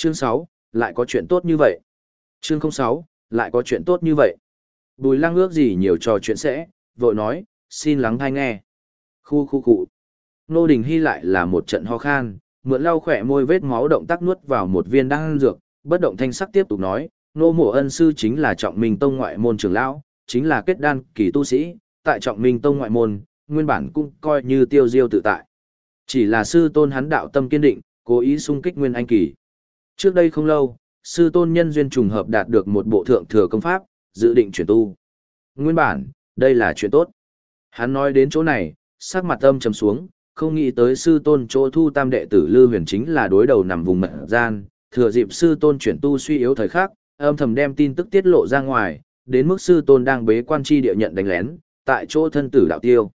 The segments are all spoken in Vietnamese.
Chương 6, lại có chuyện tốt như vậy. Chương 06, lại có chuyện tốt như vậy. Bùi lăng ước gì nhiều trò chuyện sẽ, vội nói, xin lắng thai nghe. Khu khu cụ. Nô Đình Hy lại là một trận ho khan, mượn lau khỏe môi vết máu động tác nuốt vào một viên đan dược, bất động thanh sắc tiếp tục nói, Nô Mộ Ân Sư chính là trọng minh tông ngoại môn trưởng lão, chính là kết đan kỳ tu sĩ, tại trọng minh tông ngoại môn, nguyên bản cũng coi như tiêu diêu tự tại. Chỉ là sư tôn hắn đạo tâm kiên định, cố ý xung kích nguyên anh kỳ. Trước đây không lâu, sư tôn nhân duyên trùng hợp đạt được một bộ thượng thừa công pháp, dự định chuyển tu. Nguyên bản, đây là chuyện tốt. Hắn nói đến chỗ này, sắc mặt âm trầm xuống, không nghĩ tới sư tôn chỗ thu tam đệ tử Lư Huyền chính là đối đầu nằm vùng mật gian, thừa dịp sư tôn chuyển tu suy yếu thời khắc, âm thầm đem tin tức tiết lộ ra ngoài, đến mức sư tôn đang bế quan chi địa nhận đánh lén, tại chỗ thân tử đạo tiêu.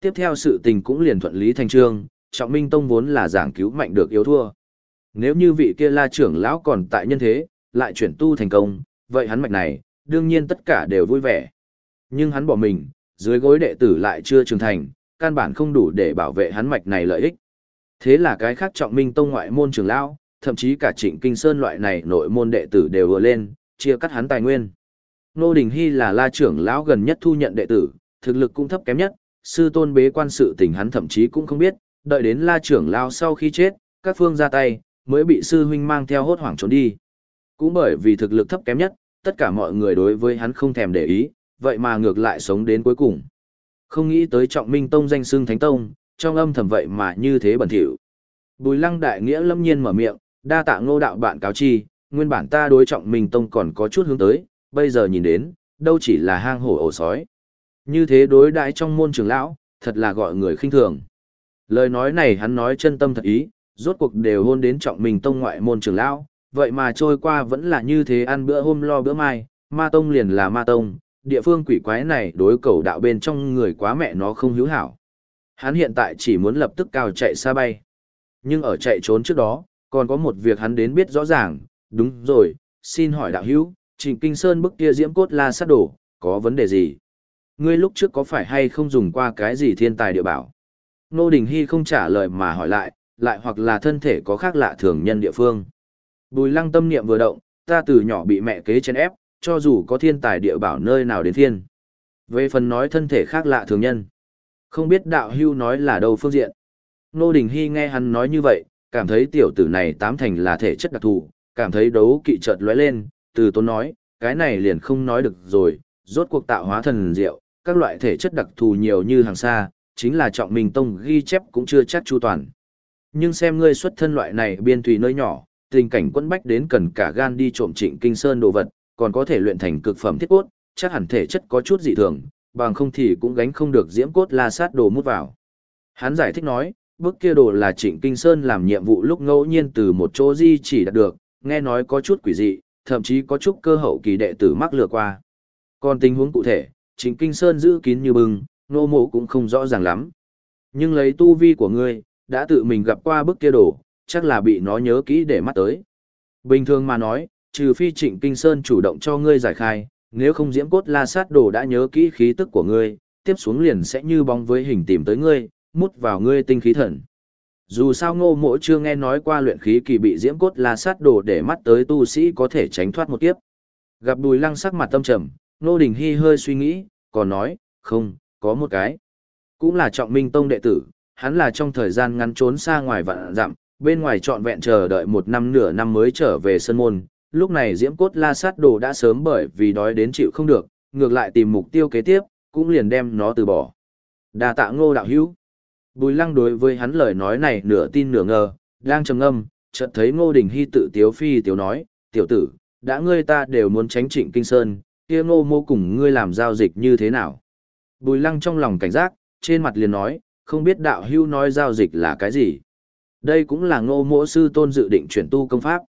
Tiếp theo sự tình cũng liền thuận lý thành trương, Trọng Minh Tông vốn là giảng cứu mạnh được yếu thua nếu như vị kia la trưởng lão còn tại nhân thế, lại chuyển tu thành công, vậy hắn mạch này, đương nhiên tất cả đều vui vẻ. Nhưng hắn bỏ mình, dưới gối đệ tử lại chưa trưởng thành, căn bản không đủ để bảo vệ hắn mạch này lợi ích. Thế là cái khác trọng minh tông ngoại môn trưởng lão, thậm chí cả trịnh kinh sơn loại này nội môn đệ tử đều vừa lên, chia cắt hắn tài nguyên. Nô Đình Hy là la trưởng lão gần nhất thu nhận đệ tử, thực lực cũng thấp kém nhất, sư tôn bế quan sự tình hắn thậm chí cũng không biết, đợi đến la trưởng lão sau khi chết, các phương ra tay, mới bị sư huynh mang theo hốt hoảng trốn đi. Cũng bởi vì thực lực thấp kém nhất, tất cả mọi người đối với hắn không thèm để ý, vậy mà ngược lại sống đến cuối cùng. Không nghĩ tới trọng minh tông danh xưng thánh tông, trong âm thầm vậy mà như thế bẩn thỉu. Bùi lăng đại nghĩa lâm nhiên mở miệng, đa tạ ngô đạo bạn cáo chi, nguyên bản ta đối trọng minh tông còn có chút hướng tới, bây giờ nhìn đến, đâu chỉ là hang hổ ổ sói. Như thế đối đại trong môn trường lão, thật là gọi người khinh thường. Lời nói này hắn nói chân tâm thật ý, rốt cuộc đều hôn đến trọng mình tông ngoại môn trưởng lão, vậy mà trôi qua vẫn là như thế ăn bữa hôm lo bữa mai, ma tông liền là ma tông, địa phương quỷ quái này đối cầu đạo bên trong người quá mẹ nó không hữu hảo. Hắn hiện tại chỉ muốn lập tức cao chạy xa bay. Nhưng ở chạy trốn trước đó, còn có một việc hắn đến biết rõ ràng, đúng rồi, xin hỏi đạo hữu, Trình Kinh Sơn bức kia diễm cốt la sát đổ, có vấn đề gì? Ngươi lúc trước có phải hay không dùng qua cái gì thiên tài địa bảo? Nô Đình Hy không trả lời mà hỏi lại, lại hoặc là thân thể có khác lạ thường nhân địa phương. Bùi lăng tâm niệm vừa động, ta từ nhỏ bị mẹ kế chèn ép, cho dù có thiên tài địa bảo nơi nào đến thiên. Về phần nói thân thể khác lạ thường nhân, không biết đạo hưu nói là đâu phương diện. Nô Đình Hy nghe hắn nói như vậy, cảm thấy tiểu tử này tám thành là thể chất đặc thù, cảm thấy đấu kỵ chợt lóe lên, từ tốn nói, cái này liền không nói được rồi, rốt cuộc tạo hóa thần diệu, các loại thể chất đặc thù nhiều như hàng xa, chính là trọng mình tông ghi chép cũng chưa chắc chu toàn. Nhưng xem ngươi xuất thân loại này biên thủy nơi nhỏ, tình cảnh quẫn bách đến cần cả gan đi trộm trịnh kinh sơn đồ vật, còn có thể luyện thành cực phẩm thiết cốt, chắc hẳn thể chất có chút dị thường, bằng không thì cũng gánh không được diễm cốt la sát đồ mút vào. Hắn giải thích nói, bức kia đồ là Trịnh Kinh Sơn làm nhiệm vụ lúc ngẫu nhiên từ một chỗ di chỉ đạt được, nghe nói có chút quỷ dị, thậm chí có chút cơ hậu kỳ đệ tử mắc lừa qua. Còn tình huống cụ thể, Trịnh Kinh Sơn giữ kín như bưng, nô mộ cũng không rõ ràng lắm. Nhưng lấy tu vi của ngươi, đã tự mình gặp qua bức kia đồ, chắc là bị nó nhớ kỹ để mắt tới. Bình thường mà nói, trừ phi Trịnh Kinh Sơn chủ động cho ngươi giải khai, nếu không diễm cốt la sát đồ đã nhớ kỹ khí tức của ngươi, tiếp xuống liền sẽ như bóng với hình tìm tới ngươi, mút vào ngươi tinh khí thần. Dù sao ngô mỗ chưa nghe nói qua luyện khí kỳ bị diễm cốt la sát đồ để mắt tới tu sĩ có thể tránh thoát một kiếp. Gặp bùi lăng sắc mặt tâm trầm, Ngô đình hy hơi suy nghĩ, còn nói, không, có một cái. Cũng là trọng minh tông đệ tử, hắn là trong thời gian ngắn trốn xa ngoài vạn dặm, bên ngoài trọn vẹn chờ đợi một năm nửa năm mới trở về sân môn. Lúc này Diễm Cốt La Sát Đồ đã sớm bởi vì đói đến chịu không được, ngược lại tìm mục tiêu kế tiếp, cũng liền đem nó từ bỏ. Đa tạ Ngô đạo hữu. Bùi Lăng đối với hắn lời nói này nửa tin nửa ngờ, đang trầm ngâm, chợt thấy Ngô Đình hy tự tiếu phi tiếu nói, "Tiểu tử, đã ngươi ta đều muốn tránh Trịnh Kinh Sơn, kia Ngô Mô cùng ngươi làm giao dịch như thế nào?" Bùi Lăng trong lòng cảnh giác, trên mặt liền nói, không biết đạo hưu nói giao dịch là cái gì. Đây cũng là ngô mỗ sư tôn dự định chuyển tu công pháp.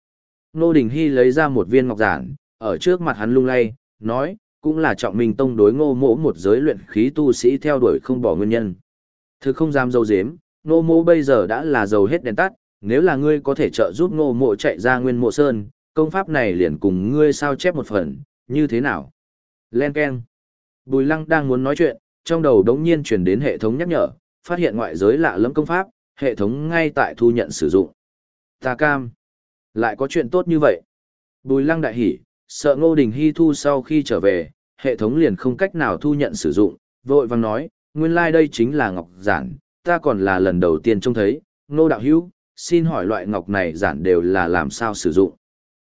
Ngô Đình Hy lấy ra một viên ngọc giản, ở trước mặt hắn lung lay, nói, cũng là trọng mình tông đối ngô mỗ một giới luyện khí tu sĩ theo đuổi không bỏ nguyên nhân. Thực không dám dâu dếm, ngô mỗ bây giờ đã là giàu hết đèn tắt, nếu là ngươi có thể trợ giúp ngô mỗ chạy ra nguyên mộ sơn, công pháp này liền cùng ngươi sao chép một phần, như thế nào? Len Ken. Bùi Lăng đang muốn nói chuyện, trong đầu đống nhiên chuyển đến hệ thống nhắc nhở, phát hiện ngoại giới lạ lẫm công pháp, hệ thống ngay tại thu nhận sử dụng. Ta cam, lại có chuyện tốt như vậy. Bùi lăng đại hỉ, sợ ngô đình hy thu sau khi trở về, hệ thống liền không cách nào thu nhận sử dụng, vội vàng nói, nguyên lai like đây chính là ngọc giản, ta còn là lần đầu tiên trông thấy, ngô đạo hữu, xin hỏi loại ngọc này giản đều là làm sao sử dụng.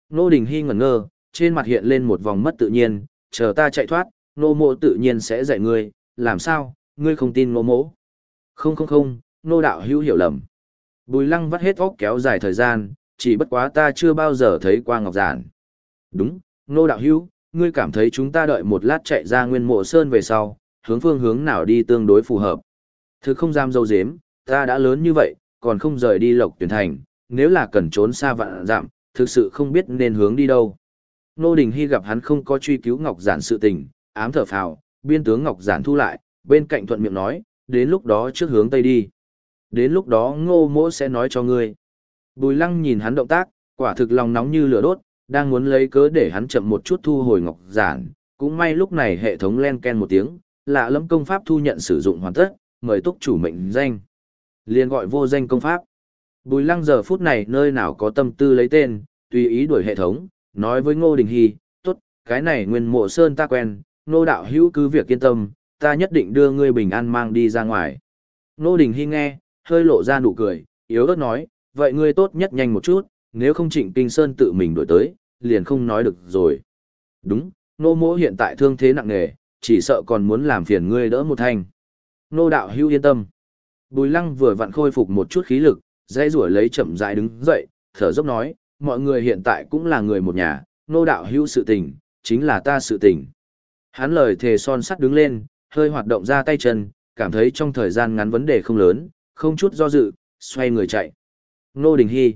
Ngô đình hy ngẩn ngơ, trên mặt hiện lên một vòng mất tự nhiên, chờ ta chạy thoát, ngô mộ tự nhiên sẽ dạy ngươi, làm sao, ngươi không tin ngô mộ. Không không không, nô đạo hữu hiểu lầm. Bùi lăng vắt hết óc kéo dài thời gian, chỉ bất quá ta chưa bao giờ thấy qua ngọc giản. Đúng, nô đạo hữu, ngươi cảm thấy chúng ta đợi một lát chạy ra nguyên mộ sơn về sau, hướng phương hướng nào đi tương đối phù hợp. Thực không dám dâu dếm, ta đã lớn như vậy, còn không rời đi lộc tuyển thành, nếu là cần trốn xa vạn giảm, thực sự không biết nên hướng đi đâu. Nô Đình Hy gặp hắn không có truy cứu Ngọc Giản sự tình, ám thở phào, biên tướng Ngọc Giản thu lại, bên cạnh thuận miệng nói, đến lúc đó trước hướng Tây đi. Đến lúc đó ngô mỗ sẽ nói cho ngươi. Bùi lăng nhìn hắn động tác, quả thực lòng nóng như lửa đốt, đang muốn lấy cớ để hắn chậm một chút thu hồi ngọc giản. Cũng may lúc này hệ thống len ken một tiếng, lạ lẫm công pháp thu nhận sử dụng hoàn tất, mời túc chủ mệnh danh. liền gọi vô danh công pháp. Bùi lăng giờ phút này nơi nào có tâm tư lấy tên, tùy ý đuổi hệ thống, nói với Ngô Đình Hy, tốt, cái này nguyên mộ sơn ta quen, Ngô Đạo Hữu cứ việc yên tâm, ta nhất định đưa ngươi bình an mang đi ra ngoài. Nô Đình Hy nghe, hơi lộ ra nụ cười, yếu ớt nói, vậy ngươi tốt nhất nhanh một chút, nếu không Trịnh Kinh Sơn tự mình đổi tới, liền không nói được rồi. Đúng, nô mỗ hiện tại thương thế nặng nề, chỉ sợ còn muốn làm phiền ngươi đỡ một thanh. Nô đạo hưu yên tâm. Bùi lăng vừa vặn khôi phục một chút khí lực, dây rủi lấy chậm rãi đứng dậy, thở dốc nói, mọi người hiện tại cũng là người một nhà, nô đạo hưu sự tình, chính là ta sự tình. Hắn lời thề son sắt đứng lên, hơi hoạt động ra tay chân, cảm thấy trong thời gian ngắn vấn đề không lớn, không chút do dự, xoay người chạy. Ngô Đình Hi,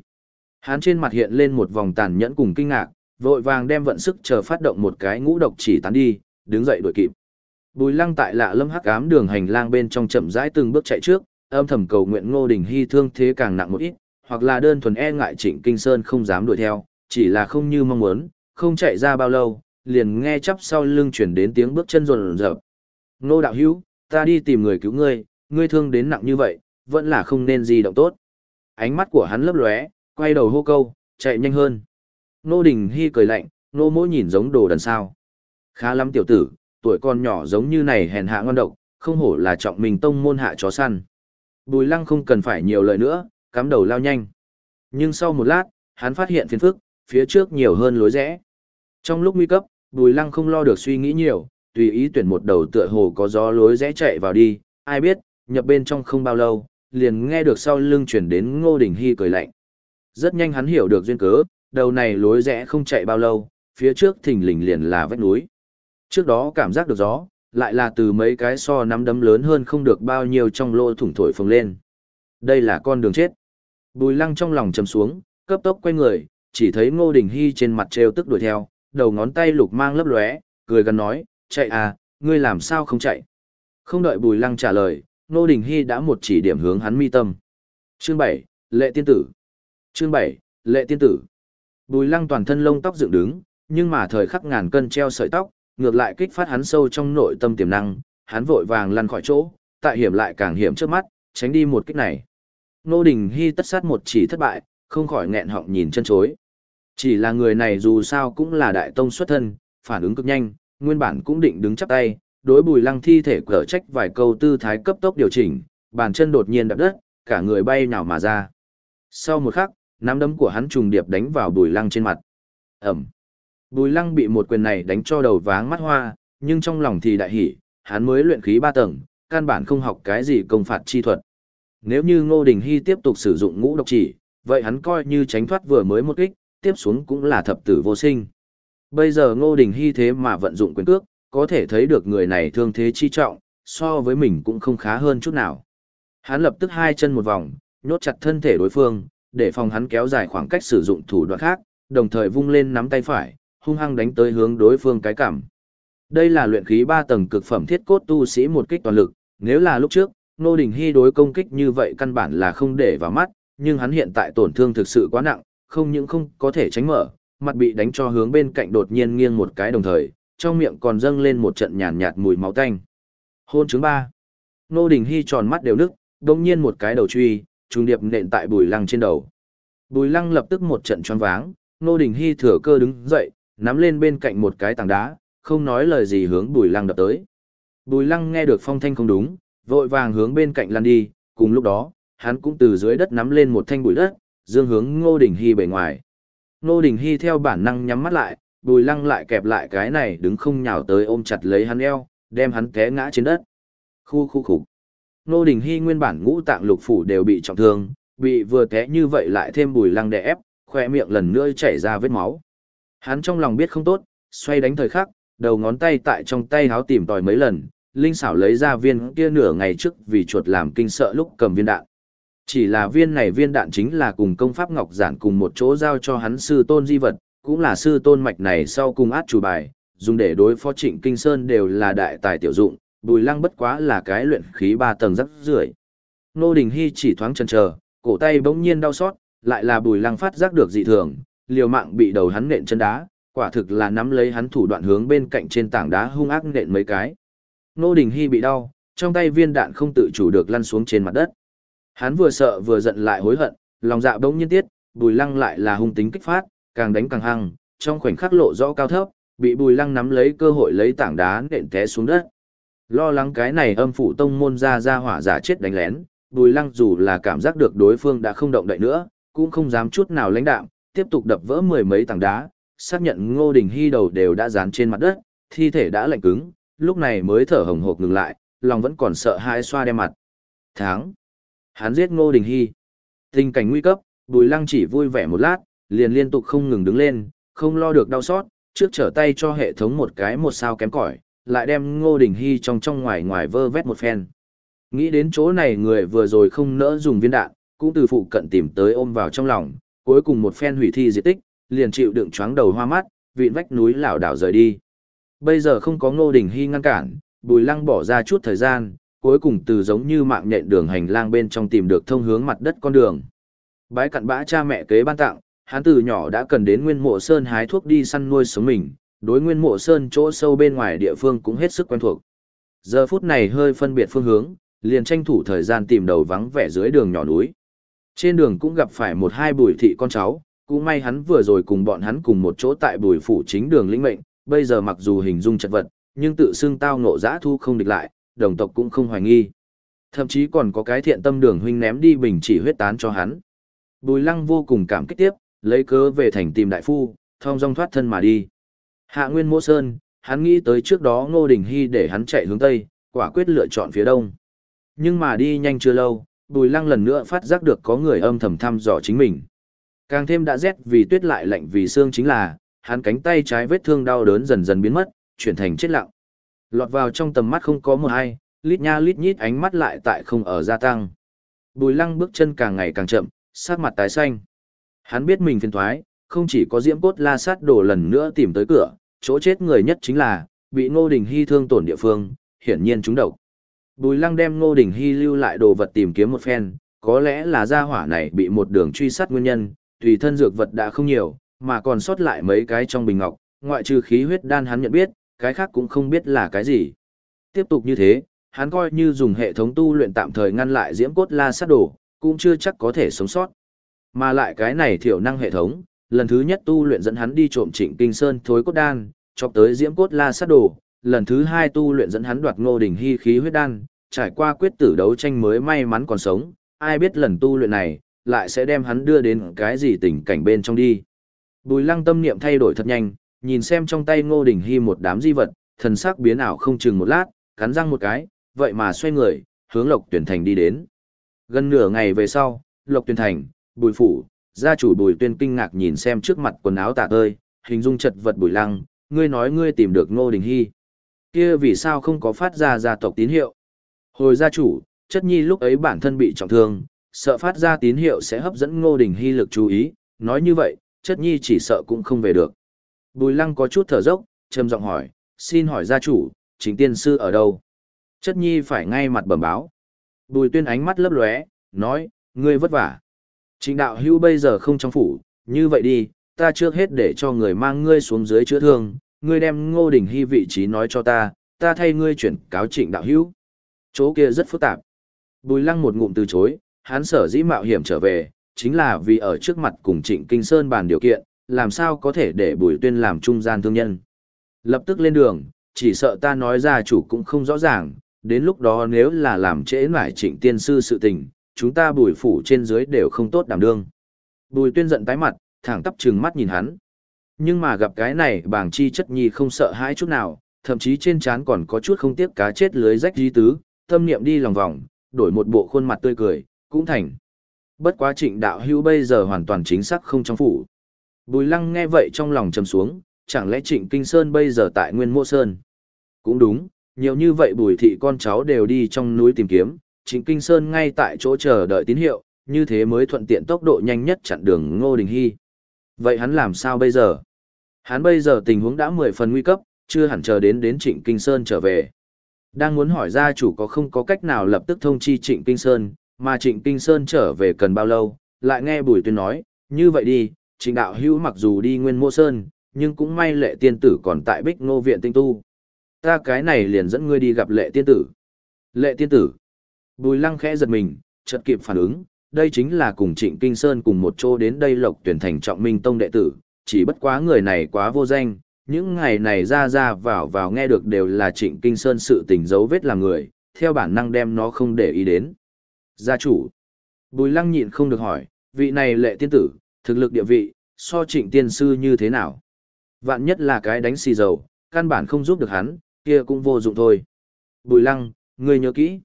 Hắn trên mặt hiện lên một vòng tàn nhẫn cùng kinh ngạc, vội vàng đem vận sức chờ phát động một cái ngũ độc chỉ tán đi, đứng dậy đuổi kịp. Bùi Lăng tại lạ lâm hắc ám đường hành lang bên trong chậm rãi từng bước chạy trước, âm thầm cầu nguyện Ngô Đình Hi thương thế càng nặng một ít, hoặc là đơn thuần e ngại Trịnh Kinh Sơn không dám đuổi theo, chỉ là không như mong muốn, không chạy ra bao lâu, liền nghe chắp sau lưng truyền đến tiếng bước chân rồn rập, Nô đạo hữu, ta đi tìm người cứu ngươi, ngươi thương đến nặng như vậy, vẫn là không nên gì động tốt. Ánh mắt của hắn lấp lóe, quay đầu hô câu, chạy nhanh hơn. Nô đình hy cười lạnh, nô mỗi nhìn giống đồ đần sao. Khá lắm tiểu tử, tuổi con nhỏ giống như này hèn hạ ngon độc, không hổ là trọng mình tông môn hạ chó săn. Bùi lăng không cần phải nhiều lời nữa, cắm đầu lao nhanh. Nhưng sau một lát, hắn phát hiện phiền phức, phía trước nhiều hơn lối rẽ. Trong lúc nguy cấp, bùi lăng không lo được suy nghĩ nhiều, tùy ý tuyển một đầu tựa hồ có gió lối rẽ chạy vào đi, ai biết, nhập bên trong không bao lâu, liền nghe được sau lưng chuyển đến Ngô Đình Hy cười lạnh. Rất nhanh hắn hiểu được duyên cớ, đầu này lối rẽ không chạy bao lâu, phía trước thình lình liền là vách núi. Trước đó cảm giác được gió, lại là từ mấy cái so nắm đấm lớn hơn không được bao nhiêu trong lỗ thủng thổi phồng lên. Đây là con đường chết. Bùi lăng trong lòng chầm xuống, cấp tốc quay người, chỉ thấy Ngô Đình Hy trên mặt treo tức đuổi theo, đầu ngón tay lục mang lấp lóe, cười gần nói, chạy à, ngươi làm sao không chạy? Không đợi Bùi Lăng trả lời, Nô Đình Hy đã một chỉ điểm hướng hắn mi tâm. Chương 7, Lệ Tiên Tử Chương 7, Lệ Tiên Tử Bùi Lăng toàn thân lông tóc dựng đứng, nhưng mà thời khắc ngàn cân treo sợi tóc, ngược lại kích phát hắn sâu trong nội tâm tiềm năng, hắn vội vàng lăn khỏi chỗ, tại hiểm lại càng hiểm trước mắt, tránh đi một kích này. Nô Đình Hy tất sát một chỉ thất bại, không khỏi nghẹn họng nhìn chân chối. Chỉ là người này dù sao cũng là đại tông xuất thân, phản ứng cực nhanh, nguyên bản cũng định đứng chắp tay, đối bùi lăng thi thể cở trách vài câu tư thái cấp tốc điều chỉnh, bàn chân đột nhiên đạp đất, cả người bay nhào mà ra. Sau một khắc, nắm đấm của hắn trùng điệp đánh vào bùi lăng trên mặt. ầm! Bùi lăng bị một quyền này đánh cho đầu váng mắt hoa, nhưng trong lòng thì đại hỉ, hắn mới luyện khí ba tầng, căn bản không học cái gì công phạt chi thuật. Nếu như Ngô Đình Hy tiếp tục sử dụng ngũ độc chỉ, vậy hắn coi như tránh thoát vừa mới một kích, tiếp xuống cũng là thập tử vô sinh. Bây giờ Ngô Đình Hy thế mà vận dụng quyền cước, có thể thấy được người này thương thế chi trọng, so với mình cũng không khá hơn chút nào. Hắn lập tức hai chân một vòng, nhốt chặt thân thể đối phương, để phòng hắn kéo dài khoảng cách sử dụng thủ đoạn khác, đồng thời vung lên nắm tay phải, hung hăng đánh tới hướng đối phương cái cảm. Đây là luyện khí ba tầng cực phẩm thiết cốt tu sĩ một kích toàn lực, nếu là lúc trước, Ngô Đình Hy đối công kích như vậy căn bản là không để vào mắt, nhưng hắn hiện tại tổn thương thực sự quá nặng, không những không có thể tránh mở, mặt bị đánh cho hướng bên cạnh đột nhiên nghiêng một cái đồng thời, trong miệng còn dâng lên một trận nhàn nhạt, mùi máu tanh. Hôn chứng ba. Nô Đình Hy tròn mắt đều nức, đồng nhiên một cái đầu truy, trùng điệp nện tại bùi lăng trên đầu. Bùi lăng lập tức một trận tròn váng, Nô Đình Hy thừa cơ đứng dậy, nắm lên bên cạnh một cái tảng đá, không nói lời gì hướng bùi lăng đập tới. Bùi lăng nghe được phong thanh không đúng, vội vàng hướng bên cạnh lăn đi, cùng lúc đó, hắn cũng từ dưới đất nắm lên một thanh bụi đất, dương hướng Ngô Đình Hy bề ngoài. Nô Đình Hy theo bản năng nhắm mắt lại, Bùi Lăng lại kẹp lại cái này đứng không nhào tới ôm chặt lấy hắn eo, đem hắn té ngã trên đất. Khu khu khục. Nô Đình Hy nguyên bản ngũ tạng lục phủ đều bị trọng thương, bị vừa té như vậy lại thêm Bùi Lăng đè ép, khoe miệng lần nữa chảy ra vết máu. Hắn trong lòng biết không tốt, xoay đánh thời khắc, đầu ngón tay tại trong tay háo tìm tòi mấy lần, linh xảo lấy ra viên kia nửa ngày trước vì chuột làm kinh sợ lúc cầm viên đạn. Chỉ là viên này viên đạn chính là cùng công pháp ngọc giản cùng một chỗ giao cho hắn sư tôn di vật, cũng là sư tôn mạch này sau cùng át chủ bài, dùng để đối phó trịnh kinh sơn đều là đại tài tiểu dụng, bùi lăng bất quá là cái luyện khí ba tầng rất rưởi Nô Đình Hy chỉ thoáng chần chờ, cổ tay bỗng nhiên đau xót, lại là bùi lăng phát giác được dị thường, liều mạng bị đầu hắn nện chân đá, quả thực là nắm lấy hắn thủ đoạn hướng bên cạnh trên tảng đá hung ác nện mấy cái. Nô Đình Hy bị đau, trong tay viên đạn không tự chủ được lăn xuống trên mặt đất. Hắn vừa sợ vừa giận lại hối hận, lòng dạ bỗng nhiên tiết, Bùi Lăng lại là hung tính kích phát, càng đánh càng hăng, trong khoảnh khắc lộ rõ cao thấp, bị Bùi Lăng nắm lấy cơ hội lấy tảng đá nện té xuống đất. Lo lắng cái này âm phủ tông môn ra ra hỏa giả chết đánh lén, Bùi Lăng dù là cảm giác được đối phương đã không động đậy nữa, cũng không dám chút nào lãnh đạm, tiếp tục đập vỡ mười mấy tảng đá, xác nhận Ngô Đình Hy đầu đều đã dán trên mặt đất, thi thể đã lạnh cứng, lúc này mới thở hồng hộc ngừng lại, lòng vẫn còn sợ hãi xoa đem mặt. Tháng Hắn giết Ngô Đình Hy. Tình cảnh nguy cấp, Bùi Lăng chỉ vui vẻ một lát, liền liên tục không ngừng đứng lên, không lo được đau xót, trước trở tay cho hệ thống một cái một sao kém cỏi, lại đem Ngô Đình Hy trong trong ngoài ngoài vơ vét một phen. Nghĩ đến chỗ này người vừa rồi không nỡ dùng viên đạn, cũng từ phụ cận tìm tới ôm vào trong lòng, cuối cùng một phen hủy thi di tích, liền chịu đựng choáng đầu hoa mắt, vịn vách núi lảo đảo rời đi. Bây giờ không có Ngô Đình Hy ngăn cản, Bùi Lăng bỏ ra chút thời gian, cuối cùng từ giống như mạng nhện đường hành lang bên trong tìm được thông hướng mặt đất con đường. Bái cặn bã cha mẹ kế ban tặng, hắn từ nhỏ đã cần đến Nguyên Mộ Sơn hái thuốc đi săn nuôi sống mình, đối Nguyên Mộ Sơn chỗ sâu bên ngoài địa phương cũng hết sức quen thuộc. Giờ phút này hơi phân biệt phương hướng, liền tranh thủ thời gian tìm đầu vắng vẻ dưới đường nhỏ núi. Trên đường cũng gặp phải một hai bùi thị con cháu, cũng may hắn vừa rồi cùng bọn hắn cùng một chỗ tại bùi phủ chính đường lĩnh mệnh, bây giờ mặc dù hình dung chật vật, nhưng tự xưng tao ngộ giã thu không địch lại, đồng tộc cũng không hoài nghi. Thậm chí còn có cái thiện tâm đường huynh ném đi bình chỉ huyết tán cho hắn. Bùi lăng vô cùng cảm kích tiếp, lấy cớ về thành tìm đại phu, thong dong thoát thân mà đi. Hạ nguyên mô sơn, hắn nghĩ tới trước đó Ngô Đình Hy để hắn chạy hướng Tây, quả quyết lựa chọn phía Đông. Nhưng mà đi nhanh chưa lâu, Bùi Lăng lần nữa phát giác được có người âm thầm thăm dò chính mình. Càng thêm đã rét vì tuyết lại lạnh vì xương chính là, hắn cánh tay trái vết thương đau đớn dần dần biến mất, chuyển thành chết lặng. Lọt vào trong tầm mắt không có một ai, lít nha lít nhít ánh mắt lại tại không ở gia tăng. Bùi lăng bước chân càng ngày càng chậm, sát mặt tái xanh. Hắn biết mình phiền thoái, không chỉ có diễm cốt la sát đổ lần nữa tìm tới cửa, chỗ chết người nhất chính là, bị Ngô Đình Hy thương tổn địa phương, hiển nhiên chúng độc. Bùi lăng đem Ngô Đình Hy lưu lại đồ vật tìm kiếm một phen, có lẽ là gia hỏa này bị một đường truy sát nguyên nhân, tùy thân dược vật đã không nhiều, mà còn sót lại mấy cái trong bình ngọc, ngoại trừ khí huyết đan hắn nhận biết, cái khác cũng không biết là cái gì. Tiếp tục như thế, hắn coi như dùng hệ thống tu luyện tạm thời ngăn lại diễm cốt la sát đổ, cũng chưa chắc có thể sống sót. Mà lại cái này thiểu năng hệ thống, lần thứ nhất tu luyện dẫn hắn đi trộm trịnh kinh sơn thối cốt đan, chọc tới diễm cốt la sát đổ, lần thứ hai tu luyện dẫn hắn đoạt ngô đỉnh hy khí huyết đan, trải qua quyết tử đấu tranh mới may mắn còn sống, ai biết lần tu luyện này, lại sẽ đem hắn đưa đến cái gì tình cảnh bên trong đi. Bùi lăng tâm niệm thay đổi thật nhanh, nhìn xem trong tay Ngô Đình Hi một đám di vật, thần sắc biến ảo không chừng một lát, cắn răng một cái, vậy mà xoay người, hướng Lộc Tuyển Thành đi đến. Gần nửa ngày về sau, Lộc Tuyển Thành, Bùi Phủ, gia chủ Bùi Tuyên kinh ngạc nhìn xem trước mặt quần áo tả tơi, hình dung chật vật Bùi Lăng, ngươi nói ngươi tìm được Ngô Đình Hi Kia vì sao không có phát ra gia tộc tín hiệu? Hồi gia chủ, chất nhi lúc ấy bản thân bị trọng thương, sợ phát ra tín hiệu sẽ hấp dẫn Ngô Đình Hi lực chú ý, nói như vậy, chất nhi chỉ sợ cũng không về được. Bùi lăng có chút thở dốc, trầm giọng hỏi, xin hỏi gia chủ, chính tiên sư ở đâu? Chất nhi phải ngay mặt bẩm báo. Bùi tuyên ánh mắt lấp lóe, nói, ngươi vất vả. Chính đạo hưu bây giờ không trong phủ, như vậy đi, ta trước hết để cho người mang ngươi xuống dưới chữa thương, ngươi đem ngô đình hy vị trí nói cho ta, ta thay ngươi chuyển cáo trịnh đạo Hưu. Chỗ kia rất phức tạp. Bùi lăng một ngụm từ chối, hắn sở dĩ mạo hiểm trở về, chính là vì ở trước mặt cùng trịnh Kinh Sơn bàn điều kiện, làm sao có thể để Bùi Tuyên làm trung gian thương nhân. Lập tức lên đường, chỉ sợ ta nói ra chủ cũng không rõ ràng, đến lúc đó nếu là làm trễ nải trịnh tiên sư sự tình, chúng ta bùi phủ trên dưới đều không tốt đảm đương. Bùi tuyên giận tái mặt, thẳng tắp trừng mắt nhìn hắn. Nhưng mà gặp cái này bảng chi chất nhi không sợ hãi chút nào, thậm chí trên trán còn có chút không tiếc cá chết lưới rách di tứ, tâm niệm đi lòng vòng, đổi một bộ khuôn mặt tươi cười, cũng thành. Bất quá trịnh đạo hữu bây giờ hoàn toàn chính xác không trong phủ. Bùi lăng nghe vậy trong lòng trầm xuống, chẳng lẽ trịnh kinh sơn bây giờ tại nguyên mô sơn? Cũng đúng, nhiều như vậy bùi thị con cháu đều đi trong núi tìm kiếm, trịnh kinh sơn ngay tại chỗ chờ đợi tín hiệu, như thế mới thuận tiện tốc độ nhanh nhất chặn đường Ngô Đình Hy. Vậy hắn làm sao bây giờ? Hắn bây giờ tình huống đã mười phần nguy cấp, chưa hẳn chờ đến đến Trịnh Kinh Sơn trở về. Đang muốn hỏi gia chủ có không có cách nào lập tức thông chi Trịnh Kinh Sơn, mà Trịnh Kinh Sơn trở về cần bao lâu, lại nghe Bùi Tuyên nói, như vậy đi, trịnh đạo hữu mặc dù đi nguyên mô sơn, nhưng cũng may lệ tiên tử còn tại bích ngô viện tinh tu. Ta cái này liền dẫn ngươi đi gặp lệ tiên tử. Lệ tiên tử. Bùi lăng khẽ giật mình, chợt kịp phản ứng, đây chính là cùng trịnh kinh sơn cùng một chỗ đến đây lộc tuyển thành trọng minh tông đệ tử, chỉ bất quá người này quá vô danh. Những ngày này ra ra vào vào nghe được đều là trịnh kinh sơn sự tình dấu vết làm người, theo bản năng đem nó không để ý đến. Gia chủ. Bùi lăng nhịn không được hỏi, vị này lệ tiên tử, thực lực địa vị, so trịnh tiên sư như thế nào. Vạn nhất là cái đánh xì dầu, căn bản không giúp được hắn, kia cũng vô dụng thôi. Bùi lăng, người nhớ kỹ.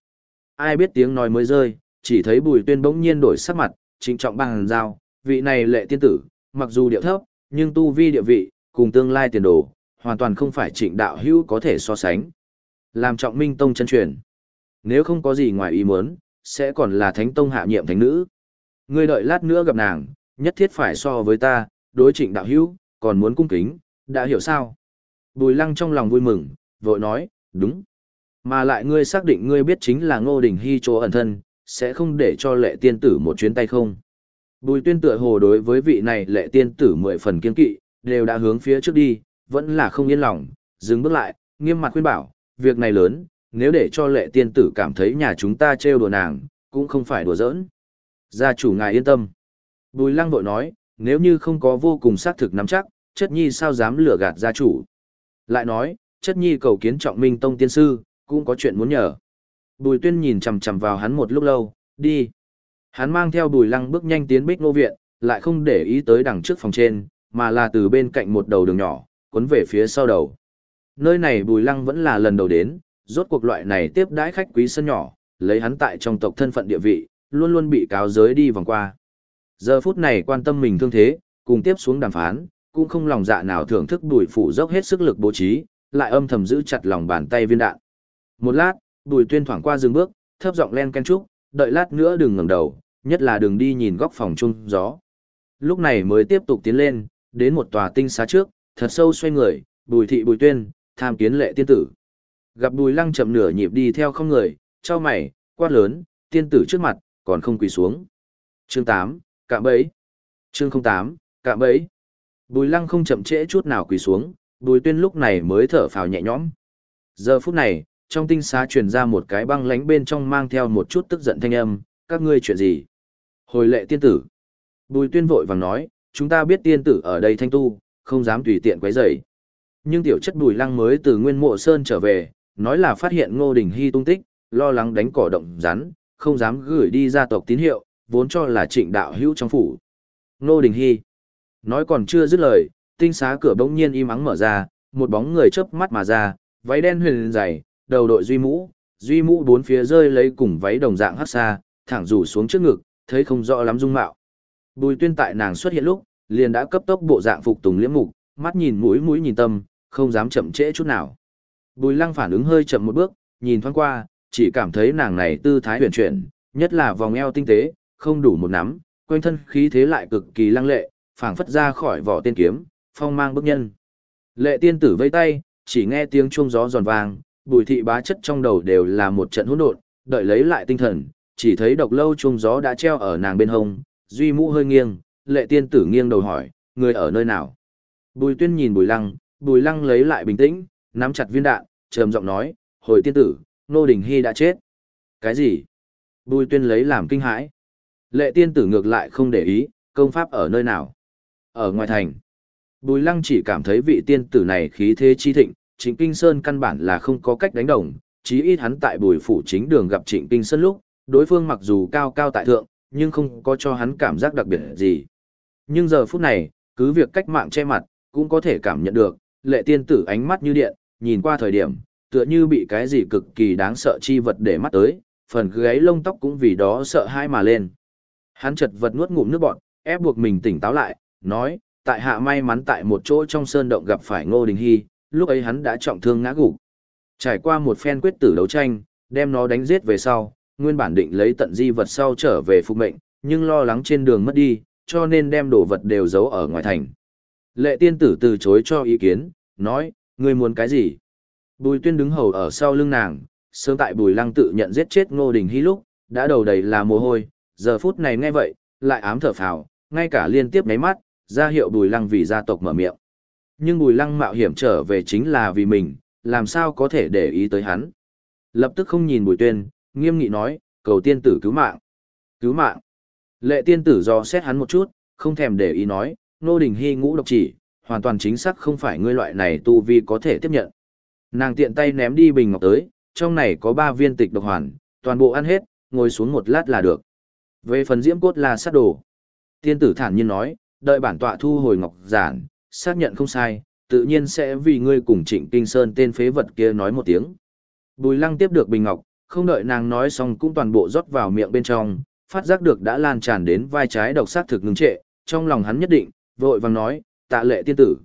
Ai biết tiếng nói mới rơi, chỉ thấy bùi tuyên bỗng nhiên đổi sắc mặt, trịnh trọng bằng dao, vị này lệ tiên tử, mặc dù điệu thấp, nhưng tu vi địa vị, cùng tương lai tiền đồ, hoàn toàn không phải trịnh đạo hữu có thể so sánh. Làm trọng minh tông chân truyền. Nếu không có gì ngoài ý muốn, sẽ còn là thánh tông hạ nhiệm thánh nữ. Người đợi lát nữa gặp nàng, nhất thiết phải so với ta, đối trịnh đạo hữu, còn muốn cung kính, đã hiểu sao? Bùi lăng trong lòng vui mừng, vội nói, đúng. Mà lại ngươi xác định ngươi biết chính là Ngô Đình Hy chỗ ẩn thân, sẽ không để cho lệ tiên tử một chuyến tay không. Bùi tuyên tựa hồ đối với vị này lệ tiên tử mười phần kiên kỵ, đều đã hướng phía trước đi, vẫn là không yên lòng, dừng bước lại, nghiêm mặt khuyên bảo, việc này lớn, nếu để cho lệ tiên tử cảm thấy nhà chúng ta trêu đùa nàng, cũng không phải đùa giỡn. Gia chủ ngài yên tâm. Bùi lăng vội nói, nếu như không có vô cùng xác thực nắm chắc, chất nhi sao dám lừa gạt gia chủ. Lại nói, chất nhi cầu kiến trọng minh tông tiên sư, cũng có chuyện muốn nhờ. Bùi tuyên nhìn chằm chằm vào hắn một lúc lâu, đi. Hắn mang theo bùi lăng bước nhanh tiến bích nô viện, lại không để ý tới đằng trước phòng trên, mà là từ bên cạnh một đầu đường nhỏ, cuốn về phía sau đầu. Nơi này bùi lăng vẫn là lần đầu đến, rốt cuộc loại này tiếp đãi khách quý sân nhỏ, lấy hắn tại trong tộc thân phận địa vị, luôn luôn bị cáo giới đi vòng qua. Giờ phút này quan tâm mình thương thế, cùng tiếp xuống đàm phán, cũng không lòng dạ nào thưởng thức đùi phủ dốc hết sức lực bố trí, lại âm thầm giữ chặt lòng bàn tay viên đạn. Một lát, đùi tuyên thoảng qua dừng bước, thấp giọng len ken trúc, đợi lát nữa đừng ngẩng đầu, nhất là đường đi nhìn góc phòng chung gió. Lúc này mới tiếp tục tiến lên, đến một tòa tinh xá trước, thật sâu xoay người, bùi thị bùi tuyên, tham kiến lệ tiên tử. Gặp bùi lăng chậm nửa nhịp đi theo không người, trao mày, quát lớn, tiên tử trước mặt, còn không quỳ xuống. Chương tám cạm bẫy chương 08 tám cạm bẫy bùi lăng không chậm trễ chút nào quỳ xuống bùi tuyên lúc này mới thở phào nhẹ nhõm giờ phút này trong tinh xá truyền ra một cái băng lánh bên trong mang theo một chút tức giận thanh âm các ngươi chuyện gì hồi lệ tiên tử bùi tuyên vội vàng nói chúng ta biết tiên tử ở đây thanh tu không dám tùy tiện quấy rầy nhưng tiểu chất bùi lăng mới từ nguyên mộ sơn trở về nói là phát hiện ngô đình hy tung tích lo lắng đánh cỏ động rắn không dám gửi đi ra tộc tín hiệu vốn cho là trịnh đạo hữu trong phủ. Nô Đình Hy. Nói còn chưa dứt lời, tinh xá cửa bỗng nhiên im ắng mở ra, một bóng người chớp mắt mà ra, váy đen huyền dày, đầu đội duy mũ, duy mũ bốn phía rơi lấy cùng váy đồng dạng hắc xa, thẳng rủ xuống trước ngực, thấy không rõ lắm dung mạo. Bùi Tuyên tại nàng xuất hiện lúc, liền đã cấp tốc bộ dạng phục tùng liễm mục, mắt nhìn mũi mũi nhìn tâm, không dám chậm trễ chút nào. Bùi Lăng phản ứng hơi chậm một bước, nhìn thoáng qua, chỉ cảm thấy nàng này tư thái huyền chuyển, nhất là vòng eo tinh tế, không đủ một nắm, quanh thân khí thế lại cực kỳ lăng lệ, phảng phất ra khỏi vỏ tiên kiếm, phong mang bức nhân. Lệ tiên tử vây tay, chỉ nghe tiếng chuông gió giòn vàng, bùi thị bá chất trong đầu đều là một trận hỗn độn, đợi lấy lại tinh thần, chỉ thấy độc lâu chuông gió đã treo ở nàng bên hông, duy mũ hơi nghiêng, lệ tiên tử nghiêng đầu hỏi, người ở nơi nào? Bùi tuyên nhìn bùi lăng, bùi lăng lấy lại bình tĩnh, nắm chặt viên đạn, trầm giọng nói, hồi tiên tử, nô đình hy đã chết. Cái gì? Bùi tuyên lấy làm kinh hãi. Lệ tiên tử ngược lại không để ý, công pháp ở nơi nào. Ở ngoài thành, Bùi Lăng chỉ cảm thấy vị tiên tử này khí thế chi thịnh, Trịnh Kinh Sơn căn bản là không có cách đánh đồng, chí ít hắn tại Bùi phủ chính đường gặp Trịnh Kinh Sơn lúc, đối phương mặc dù cao cao tại thượng, nhưng không có cho hắn cảm giác đặc biệt gì. Nhưng giờ phút này, cứ việc cách mạng che mặt, cũng có thể cảm nhận được, lệ tiên tử ánh mắt như điện, nhìn qua thời điểm, tựa như bị cái gì cực kỳ đáng sợ chi vật để mắt tới, phần gáy lông tóc cũng vì đó sợ hãi mà lên. Hắn chật vật nuốt ngụm nước bọt, ép buộc mình tỉnh táo lại, nói, tại hạ may mắn tại một chỗ trong sơn động gặp phải Ngô Đình Hy, lúc ấy hắn đã trọng thương ngã gục. Trải qua một phen quyết tử đấu tranh, đem nó đánh giết về sau, nguyên bản định lấy tận di vật sau trở về phục mệnh, nhưng lo lắng trên đường mất đi, cho nên đem đồ vật đều giấu ở ngoài thành. Lệ tiên tử từ chối cho ý kiến, nói, ngươi muốn cái gì? Bùi tuyên đứng hầu ở sau lưng nàng, sớm tại bùi lăng tự nhận giết chết ngô đình hy lúc, đã đầu đầy là mồ hôi, giờ phút này nghe vậy, lại ám thở phào, ngay cả liên tiếp nháy mắt, ra hiệu Bùi Lăng vì gia tộc mở miệng. Nhưng Bùi Lăng mạo hiểm trở về chính là vì mình, làm sao có thể để ý tới hắn. Lập tức không nhìn Bùi Tuyên, nghiêm nghị nói, cầu tiên tử cứu mạng. Cứu mạng. Lệ tiên tử do xét hắn một chút, không thèm để ý nói, nô đình hy ngũ độc chỉ, hoàn toàn chính xác không phải ngươi loại này tu vi có thể tiếp nhận. Nàng tiện tay ném đi bình ngọc tới, trong này có 3 viên tịch độc hoàn, toàn bộ ăn hết, ngồi xuống một lát là được. Về phần diễm cốt là sát đồ. Tiên tử thản nhiên nói, đợi bản tọa thu hồi ngọc giản, xác nhận không sai, tự nhiên sẽ vì ngươi cùng trịnh kinh sơn tên phế vật kia nói một tiếng. Bùi lăng tiếp được bình ngọc, không đợi nàng nói xong cũng toàn bộ rót vào miệng bên trong, phát giác được đã lan tràn đến vai trái độc sát thực ngưng trệ, trong lòng hắn nhất định, vội vàng nói, tạ lệ tiên tử.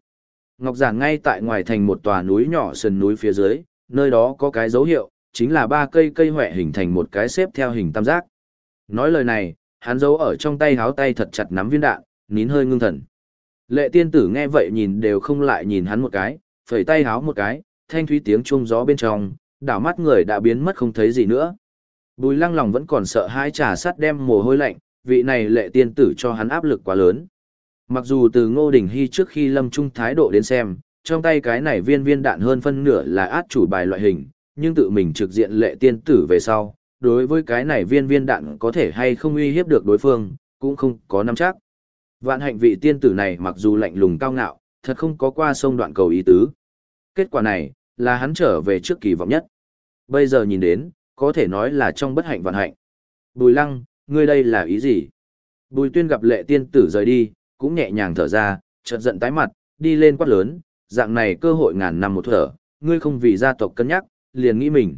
Ngọc giản ngay tại ngoài thành một tòa núi nhỏ sườn núi phía dưới, nơi đó có cái dấu hiệu, chính là ba cây cây hỏe hình thành một cái xếp theo hình tam giác. Nói lời này, hắn giấu ở trong tay háo tay thật chặt nắm viên đạn, nín hơi ngưng thần. Lệ tiên tử nghe vậy nhìn đều không lại nhìn hắn một cái, phẩy tay háo một cái, thanh thúy tiếng chuông gió bên trong, đảo mắt người đã biến mất không thấy gì nữa. Bùi lăng lòng vẫn còn sợ hai trà sắt đem mồ hôi lạnh, vị này lệ tiên tử cho hắn áp lực quá lớn. Mặc dù từ Ngô Đình Hy trước khi Lâm Trung thái độ đến xem, trong tay cái này viên viên đạn hơn phân nửa là át chủ bài loại hình, nhưng tự mình trực diện lệ tiên tử về sau, đối với cái này viên viên đạn có thể hay không uy hiếp được đối phương, cũng không có nắm chắc. Vạn hạnh vị tiên tử này mặc dù lạnh lùng cao ngạo, thật không có qua sông đoạn cầu ý tứ. Kết quả này, là hắn trở về trước kỳ vọng nhất. Bây giờ nhìn đến, có thể nói là trong bất hạnh vạn hạnh. Bùi lăng, ngươi đây là ý gì? Bùi tuyên gặp lệ tiên tử rời đi, cũng nhẹ nhàng thở ra, chợt giận tái mặt, đi lên quát lớn, dạng này cơ hội ngàn năm một thở, ngươi không vì gia tộc cân nhắc, liền nghĩ mình.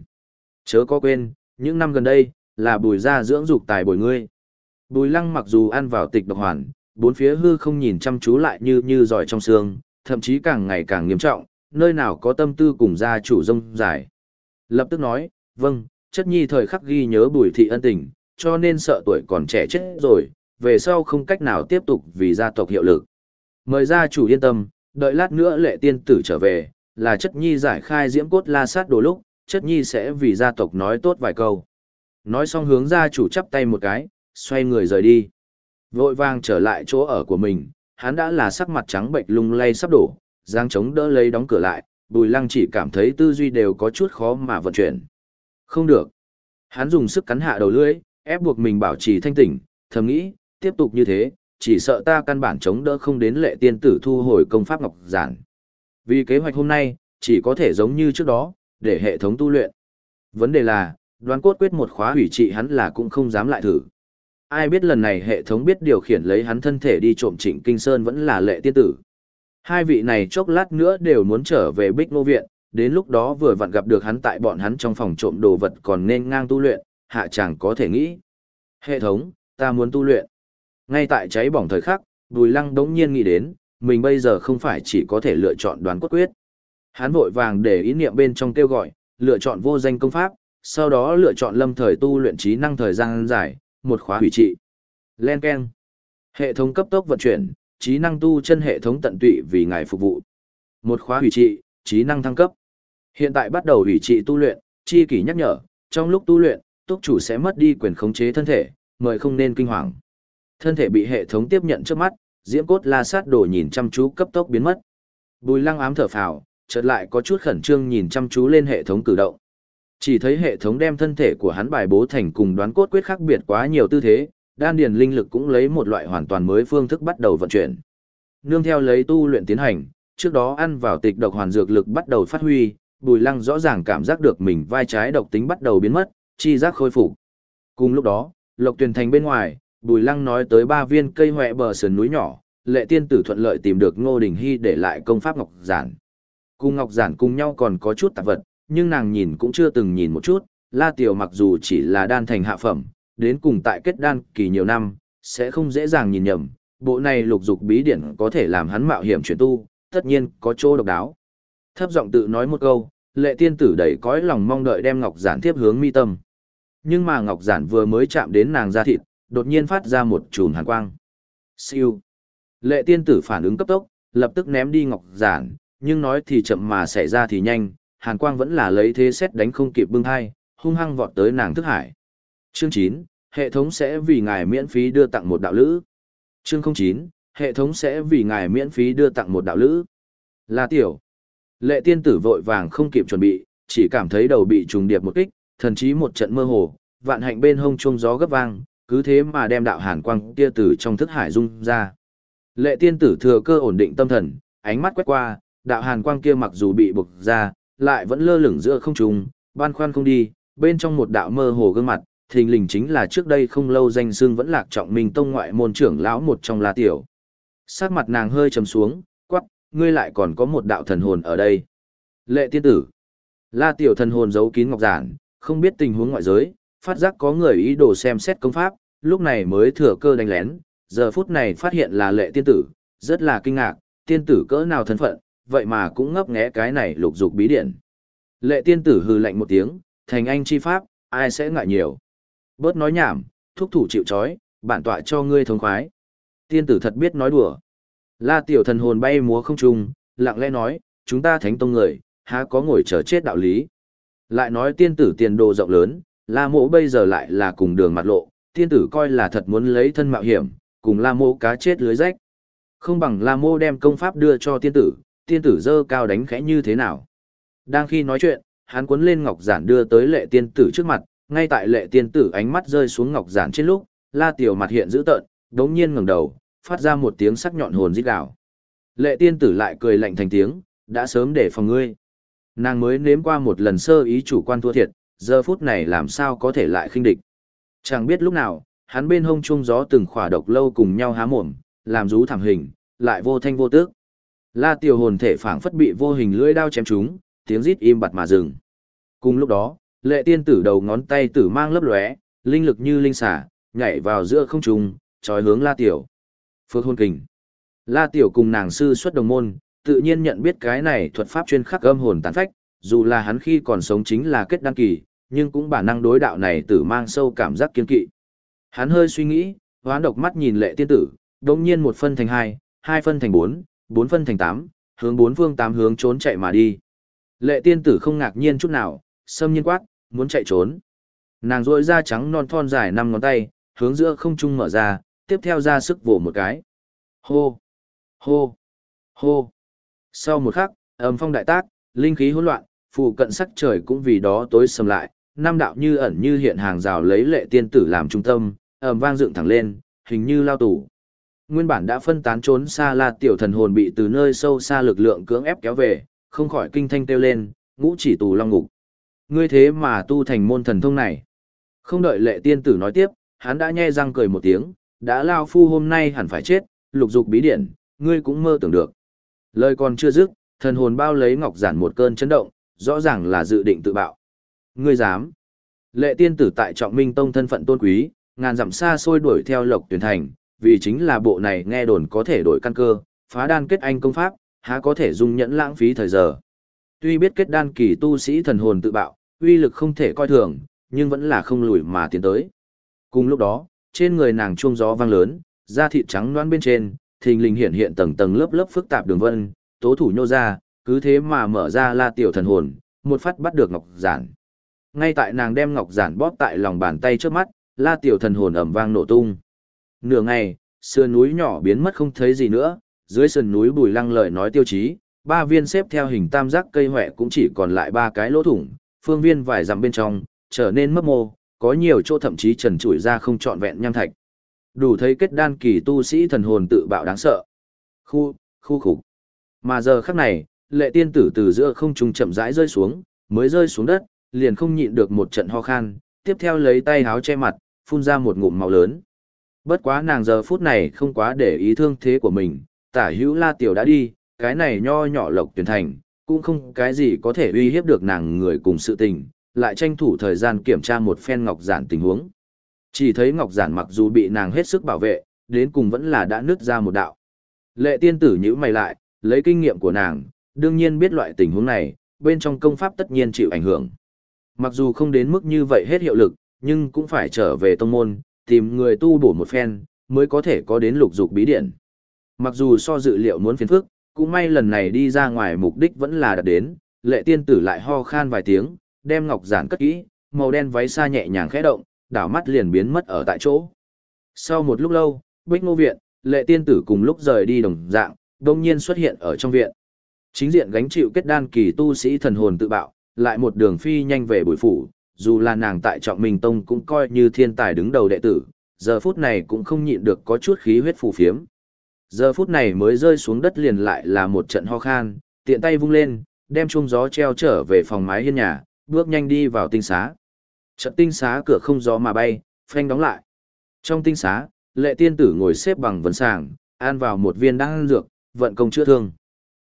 Chớ có quên, những năm gần đây, là bùi gia dưỡng dục tài bồi ngươi. Bùi lăng mặc dù ăn vào tịch độc hoàn, bốn phía hư không nhìn chăm chú lại như như giỏi trong xương, thậm chí càng ngày càng nghiêm trọng, nơi nào có tâm tư cùng gia chủ rông dài. Lập tức nói, vâng, chất nhi thời khắc ghi nhớ bùi thị ân tình, cho nên sợ tuổi còn trẻ chết rồi, về sau không cách nào tiếp tục vì gia tộc hiệu lực. Mời gia chủ yên tâm, đợi lát nữa lệ tiên tử trở về, là chất nhi giải khai diễm cốt la sát đồ lúc, chất nhi sẽ vì gia tộc nói tốt vài câu. Nói xong hướng gia chủ chắp tay một cái, xoay người rời đi. Vội vàng trở lại chỗ ở của mình, hắn đã là sắc mặt trắng bệnh lung lay sắp đổ, giang chống đỡ lấy đóng cửa lại, bùi lăng chỉ cảm thấy tư duy đều có chút khó mà vận chuyển. Không được. Hắn dùng sức cắn hạ đầu lưỡi, ép buộc mình bảo trì thanh tỉnh, thầm nghĩ, tiếp tục như thế, chỉ sợ ta căn bản chống đỡ không đến lệ tiên tử thu hồi công pháp ngọc giản. Vì kế hoạch hôm nay, chỉ có thể giống như trước đó, để hệ thống tu luyện. Vấn đề là, đoán cốt quyết một khóa hủy trị hắn là cũng không dám lại thử. Ai biết lần này hệ thống biết điều khiển lấy hắn thân thể đi trộm chỉnh Kinh Sơn vẫn là lệ tiên tử. Hai vị này chốc lát nữa đều muốn trở về Bích Nô Viện, đến lúc đó vừa vặn gặp được hắn tại bọn hắn trong phòng trộm đồ vật còn nên ngang tu luyện, hạ chàng có thể nghĩ. Hệ thống, ta muốn tu luyện. Ngay tại cháy bỏng thời khắc, Đùi Lăng đống nhiên nghĩ đến, mình bây giờ không phải chỉ có thể lựa chọn đoán cốt quyết. Hắn vội vàng để ý niệm bên trong kêu gọi, lựa chọn vô danh công pháp, sau đó lựa chọn lâm thời tu luyện trí năng thời gian dài, một khóa hủy trị. Len keng. Hệ thống cấp tốc vận chuyển, trí năng tu chân hệ thống tận tụy vì ngài phục vụ. Một khóa hủy trị, trí năng thăng cấp. Hiện tại bắt đầu hủy trị tu luyện, chi kỷ nhắc nhở, trong lúc tu luyện, túc chủ sẽ mất đi quyền khống chế thân thể, mời không nên kinh hoàng. Thân thể bị hệ thống tiếp nhận trước mắt, diễm cốt la sát đổ nhìn chăm chú cấp tốc biến mất. Bùi lăng ám thở phào, chợt lại có chút khẩn trương nhìn chăm chú lên hệ thống cử động. Chỉ thấy hệ thống đem thân thể của hắn bài bố thành cùng đoán cốt quyết khác biệt quá nhiều tư thế, đan điền linh lực cũng lấy một loại hoàn toàn mới phương thức bắt đầu vận chuyển. Nương theo lấy tu luyện tiến hành, trước đó ăn vào tịch độc hoàn dược lực bắt đầu phát huy, Bùi Lăng rõ ràng cảm giác được mình vai trái độc tính bắt đầu biến mất, chi giác khôi phục. Cùng lúc đó, Lộc Tuyền Thành bên ngoài, Bùi Lăng nói tới ba viên cây hoè bờ sườn núi nhỏ, Lệ Tiên Tử thuận lợi tìm được Ngô Đình Hy để lại công pháp ngọc giản. Cùng Ngọc Giản cùng nhau còn có chút tạp vật, nhưng nàng nhìn cũng chưa từng nhìn một chút, La Tiểu mặc dù chỉ là đan thành hạ phẩm, đến cùng tại kết đan kỳ nhiều năm, sẽ không dễ dàng nhìn nhầm, bộ này lục dục bí điển có thể làm hắn mạo hiểm chuyển tu, tất nhiên có chỗ độc đáo. Thấp giọng tự nói một câu, lệ tiên tử đầy cõi lòng mong đợi đem Ngọc Giản tiếp hướng mi tâm. Nhưng mà Ngọc Giản vừa mới chạm đến nàng da thịt, đột nhiên phát ra một chùm hàn quang. Siêu. Lệ tiên tử phản ứng cấp tốc, lập tức ném đi Ngọc Giản, nhưng nói thì chậm mà xảy ra thì nhanh, Hàn Quang vẫn là lấy thế xét đánh không kịp bưng hai, hung hăng vọt tới nàng thức hải. Chương 9, hệ thống sẽ vì ngài miễn phí đưa tặng một đạo lữ. Chương 09, hệ thống sẽ vì ngài miễn phí đưa tặng một đạo lữ. Là tiểu. Lệ tiên tử vội vàng không kịp chuẩn bị, chỉ cảm thấy đầu bị trùng điệp một kích, thần chí một trận mơ hồ, vạn hạnh bên hông chuông gió gấp vang, cứ thế mà đem đạo hàn quang kia từ trong thức hải dung ra. Lệ tiên tử thừa cơ ổn định tâm thần, ánh mắt quét qua, đạo hàn quang kia mặc dù bị bực ra, lại vẫn lơ lửng giữa không trung, ban khoan không đi, bên trong một đạo mơ hồ gương mặt, thình lình chính là trước đây không lâu danh xưng vẫn lạc trọng minh tông ngoại môn trưởng lão một trong La Tiểu. Sắc mặt nàng hơi trầm xuống, quắc, ngươi lại còn có một đạo thần hồn ở đây. Lệ tiên tử. La Tiểu thần hồn giấu kín ngọc giản, không biết tình huống ngoại giới, phát giác có người ý đồ xem xét công pháp, lúc này mới thừa cơ đánh lén, giờ phút này phát hiện là lệ tiên tử, rất là kinh ngạc, tiên tử cỡ nào thân phận, vậy mà cũng ngấp nghé cái này lục dục bí điển. Lệ tiên tử hư lạnh một tiếng, thành anh chi pháp, ai sẽ ngại nhiều. Bớt nói nhảm, thúc thủ chịu chói, bản tọa cho ngươi thống khoái. Tiên tử thật biết nói đùa. La tiểu thần hồn bay múa không trung, lặng lẽ nói, chúng ta thánh tông người, há có ngồi chờ chết đạo lý. Lại nói tiên tử tiền đồ rộng lớn, la mộ bây giờ lại là cùng đường mặt lộ, tiên tử coi là thật muốn lấy thân mạo hiểm, cùng la mộ cá chết lưới rách. Không bằng la mộ đem công pháp đưa cho tiên tử, tiên tử dơ cao đánh khẽ như thế nào. Đang khi nói chuyện, hắn cuốn lên ngọc giản đưa tới lệ tiên tử trước mặt, ngay tại lệ tiên tử ánh mắt rơi xuống ngọc giản trên lúc, la tiểu mặt hiện dữ tợn, đống nhiên ngẩng đầu, phát ra một tiếng sắc nhọn hồn rít gào. Lệ tiên tử lại cười lạnh thành tiếng, đã sớm để phòng ngươi. Nàng mới nếm qua một lần sơ ý chủ quan thua thiệt, giờ phút này làm sao có thể lại khinh địch. Chẳng biết lúc nào, hắn bên hông trung gió từng khỏa độc lâu cùng nhau há mồm, làm rú thẳng hình, lại vô thanh vô tước. La Tiểu hồn thể phảng phất bị vô hình lưỡi đao chém trúng, tiếng rít im bặt mà dừng. Cùng lúc đó, lệ tiên tử đầu ngón tay tử mang lấp lóe, linh lực như linh xả, nhảy vào giữa không trung, chói hướng La Tiểu. Phước hôn kình. La Tiểu cùng nàng sư xuất đồng môn, tự nhiên nhận biết cái này thuật pháp chuyên khắc âm hồn tán phách, dù là hắn khi còn sống chính là kết đăng kỳ, nhưng cũng bản năng đối đạo này tử mang sâu cảm giác kiên kỵ. Hắn hơi suy nghĩ, hoán độc mắt nhìn lệ tiên tử, đột nhiên một phân thành hai, hai phân thành bốn, bốn phân thành tám, hướng bốn phương tám hướng trốn chạy mà đi. Lệ tiên tử không ngạc nhiên chút nào, xâm nhiên quát, muốn chạy trốn. Nàng rôi da trắng non thon dài năm ngón tay, hướng giữa không trung mở ra, tiếp theo ra sức vỗ một cái. Hô! Hô! Hô! Sau một khắc, ầm phong đại tác, linh khí hỗn loạn, phụ cận sắc trời cũng vì đó tối sầm lại, nam đạo như ẩn như hiện hàng rào lấy lệ tiên tử làm trung tâm, ầm vang dựng thẳng lên, hình như lao tủ. Nguyên bản đã phân tán trốn xa là tiểu thần hồn bị từ nơi sâu xa lực lượng cưỡng ép kéo về, không khỏi kinh thanh kêu lên, ngũ chỉ tù long ngục. Ngươi thế mà tu thành môn thần thông này. Không đợi lệ tiên tử nói tiếp, hắn đã nhe răng cười một tiếng, đã lao phu hôm nay hẳn phải chết, lục dục bí điển, ngươi cũng mơ tưởng được. Lời còn chưa dứt, thần hồn bao lấy ngọc giản một cơn chấn động, rõ ràng là dự định tự bạo. Ngươi dám? Lệ tiên tử tại Trọng Minh Tông thân phận tôn quý, ngàn dặm xa xôi đuổi theo Lộc Tuyển Thành, vì chính là bộ này nghe đồn có thể đổi căn cơ, phá đan kết anh công pháp, há có thể dung nhẫn lãng phí thời giờ. Tuy biết kết đan kỳ tu sĩ thần hồn tự bạo, uy lực không thể coi thường, nhưng vẫn là không lùi mà tiến tới. Cùng lúc đó, trên người nàng chuông gió vang lớn, da thịt trắng loãng bên trên, thình lình hiện hiện tầng tầng lớp lớp phức tạp đường vân, tố thủ nhô ra, cứ thế mà mở ra La tiểu thần hồn, một phát bắt được ngọc giản. Ngay tại nàng đem ngọc giản bóp tại lòng bàn tay trước mắt, La tiểu thần hồn ầm vang nổ tung nửa ngày, sườn núi nhỏ biến mất không thấy gì nữa, dưới sườn núi bùi lăng lời nói tiêu chí, ba viên xếp theo hình tam giác cây hỏe cũng chỉ còn lại ba cái lỗ thủng, phương viên vài dặm bên trong, trở nên mấp mô, có nhiều chỗ thậm chí trần trụi ra không trọn vẹn nham thạch. Đủ thấy kết đan kỳ tu sĩ thần hồn tự bạo đáng sợ. Khu, khu khục. Mà giờ khắc này, lệ tiên tử từ giữa không trung chậm rãi rơi xuống, mới rơi xuống đất, liền không nhịn được một trận ho khan, tiếp theo lấy tay háo che mặt, phun ra một ngụm màu lớn. Bất quá nàng giờ phút này không quá để ý thương thế của mình, tả hữu la tiểu đã đi, cái này nho nhỏ lộc tuyển thành, cũng không cái gì có thể uy hiếp được nàng người cùng sự tình, lại tranh thủ thời gian kiểm tra một phen ngọc giản tình huống. Chỉ thấy ngọc giản mặc dù bị nàng hết sức bảo vệ, đến cùng vẫn là đã nứt ra một đạo. Lệ tiên tử nhữ mày lại, lấy kinh nghiệm của nàng, đương nhiên biết loại tình huống này, bên trong công pháp tất nhiên chịu ảnh hưởng. Mặc dù không đến mức như vậy hết hiệu lực, nhưng cũng phải trở về tông môn, tìm người tu bổ một phen, mới có thể có đến lục dục bí điện. Mặc dù so dự liệu muốn phiền phức, cũng may lần này đi ra ngoài mục đích vẫn là đạt đến, lệ tiên tử lại ho khan vài tiếng, đem ngọc giản cất kỹ, màu đen váy xa nhẹ nhàng khẽ động, đảo mắt liền biến mất ở tại chỗ. Sau một lúc lâu, bích ngô viện, lệ tiên tử cùng lúc rời đi đồng dạng, đông nhiên xuất hiện ở trong viện. Chính diện gánh chịu kết đan kỳ tu sĩ thần hồn tự bạo, lại một đường phi nhanh về bùi phủ, dù là nàng tại trọng minh tông cũng coi như thiên tài đứng đầu đệ tử, giờ phút này cũng không nhịn được có chút khí huyết phù phiếm. Giờ phút này mới rơi xuống đất liền lại là một trận ho khan, tiện tay vung lên, đem chuông gió treo trở về phòng mái hiên nhà, bước nhanh đi vào tinh xá. Trận tinh xá cửa không gió mà bay, phanh đóng lại. Trong tinh xá, lệ tiên tử ngồi xếp bằng vấn sàng, an vào một viên đan dược, vận công chữa thương.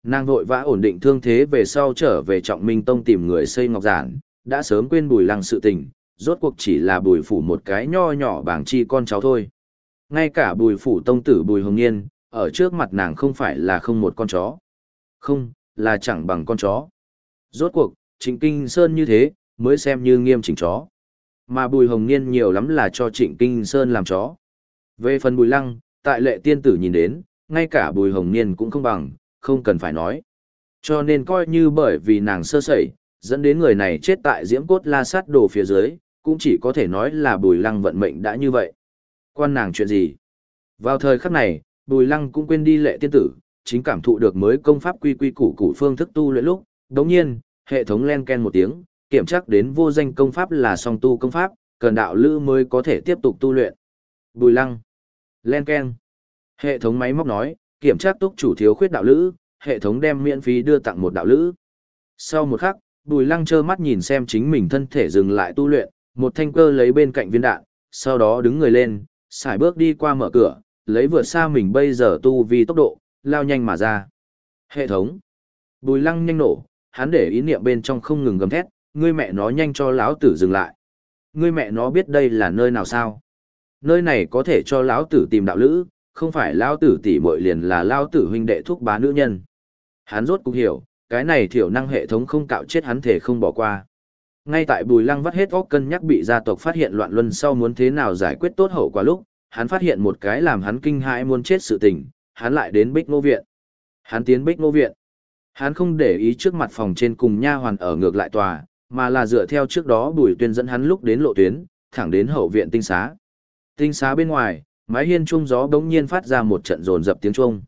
Nàng vội vã ổn định thương thế về sau trở về trọng minh tông tìm người xây ngọc giản, đã sớm quên bùi lăng sự tình, rốt cuộc chỉ là bùi phủ một cái nho nhỏ bảng chi con cháu thôi. Ngay cả bùi phủ tông tử bùi hồng nghiên ở trước mặt nàng không phải là không một con chó. Không, là chẳng bằng con chó. Rốt cuộc, trịnh kinh sơn như thế, mới xem như nghiêm chỉnh chó. Mà bùi hồng nghiên nhiều lắm là cho trịnh kinh sơn làm chó. Về phần bùi lăng, tại lệ tiên tử nhìn đến, ngay cả bùi hồng nghiên cũng không bằng, không cần phải nói. Cho nên coi như bởi vì nàng sơ sẩy, dẫn đến người này chết tại diễm cốt la sát đồ phía dưới, cũng chỉ có thể nói là bùi lăng vận mệnh đã như vậy. Quan nàng chuyện gì? Vào thời khắc này, bùi lăng cũng quên đi lệ tiên tử, chính cảm thụ được mới công pháp quy quy củ củ phương thức tu luyện lúc, đồng nhiên, hệ thống len ken một tiếng, kiểm tra đến vô danh công pháp là song tu công pháp, cần đạo lữ mới có thể tiếp tục tu luyện. Bùi lăng. Len ken. Hệ thống máy móc nói, kiểm tra túc chủ thiếu khuyết đạo lữ, hệ thống đem miễn phí đưa tặng một đạo lữ. Sau một khắc, Bùi Lăng trơ mắt nhìn xem chính mình thân thể dừng lại tu luyện, một thanh cơ lấy bên cạnh viên đạn, sau đó đứng người lên, xài bước đi qua mở cửa, lấy vượt xa mình bây giờ tu vì tốc độ, lao nhanh mà ra. Hệ thống. Bùi Lăng nhanh nổ, hắn để ý niệm bên trong không ngừng gầm thét, ngươi mẹ nó nhanh cho lão tử dừng lại. Ngươi mẹ nó biết đây là nơi nào sao? Nơi này có thể cho lão tử tìm đạo lữ, không phải lão tử tỷ muội liền là lão tử huynh đệ thúc bá nữ nhân. Hắn rốt cục hiểu, cái này thiểu năng hệ thống không cạo chết hắn thể không bỏ qua. Ngay tại Bùi Lăng vắt hết óc cân nhắc bị gia tộc phát hiện loạn luân sau muốn thế nào giải quyết tốt hậu quả lúc, hắn phát hiện một cái làm hắn kinh hãi muốn chết sự tình, hắn lại đến Bích Ngô viện. Hắn tiến Bích Ngô viện. Hắn không để ý trước mặt phòng trên cùng nha hoàn ở ngược lại tòa, mà là dựa theo trước đó Bùi Tuyên dẫn hắn lúc đến lộ tuyến, thẳng đến hậu viện tinh xá. Tinh xá bên ngoài, mái hiên trung gió bỗng nhiên phát ra một trận rồn dập tiếng trung.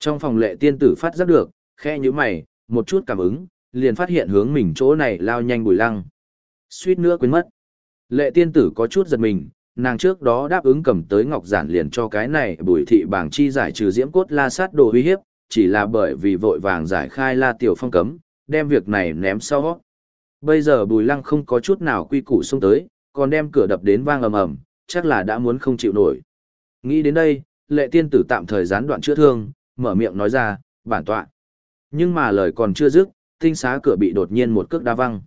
Trong phòng lệ tiên tử phát giác được, khe như mày, một chút cảm ứng, liền phát hiện hướng mình chỗ này lao nhanh bùi lăng. Suýt nữa quên mất. Lệ tiên tử có chút giật mình, nàng trước đó đáp ứng cầm tới ngọc giản liền cho cái này bùi thị bảng chi giải trừ diễm cốt la sát đồ uy hiếp, chỉ là bởi vì vội vàng giải khai la tiểu phong cấm, đem việc này ném sau. Bây giờ bùi lăng không có chút nào quy củ xông tới, còn đem cửa đập đến vang ầm ầm, chắc là đã muốn không chịu nổi. Nghĩ đến đây, lệ tiên tử tạm thời gián đoạn chữa thương, mở miệng nói ra, bản tọa. Nhưng mà lời còn chưa dứt, tinh xá cửa bị đột nhiên một cước đa văng.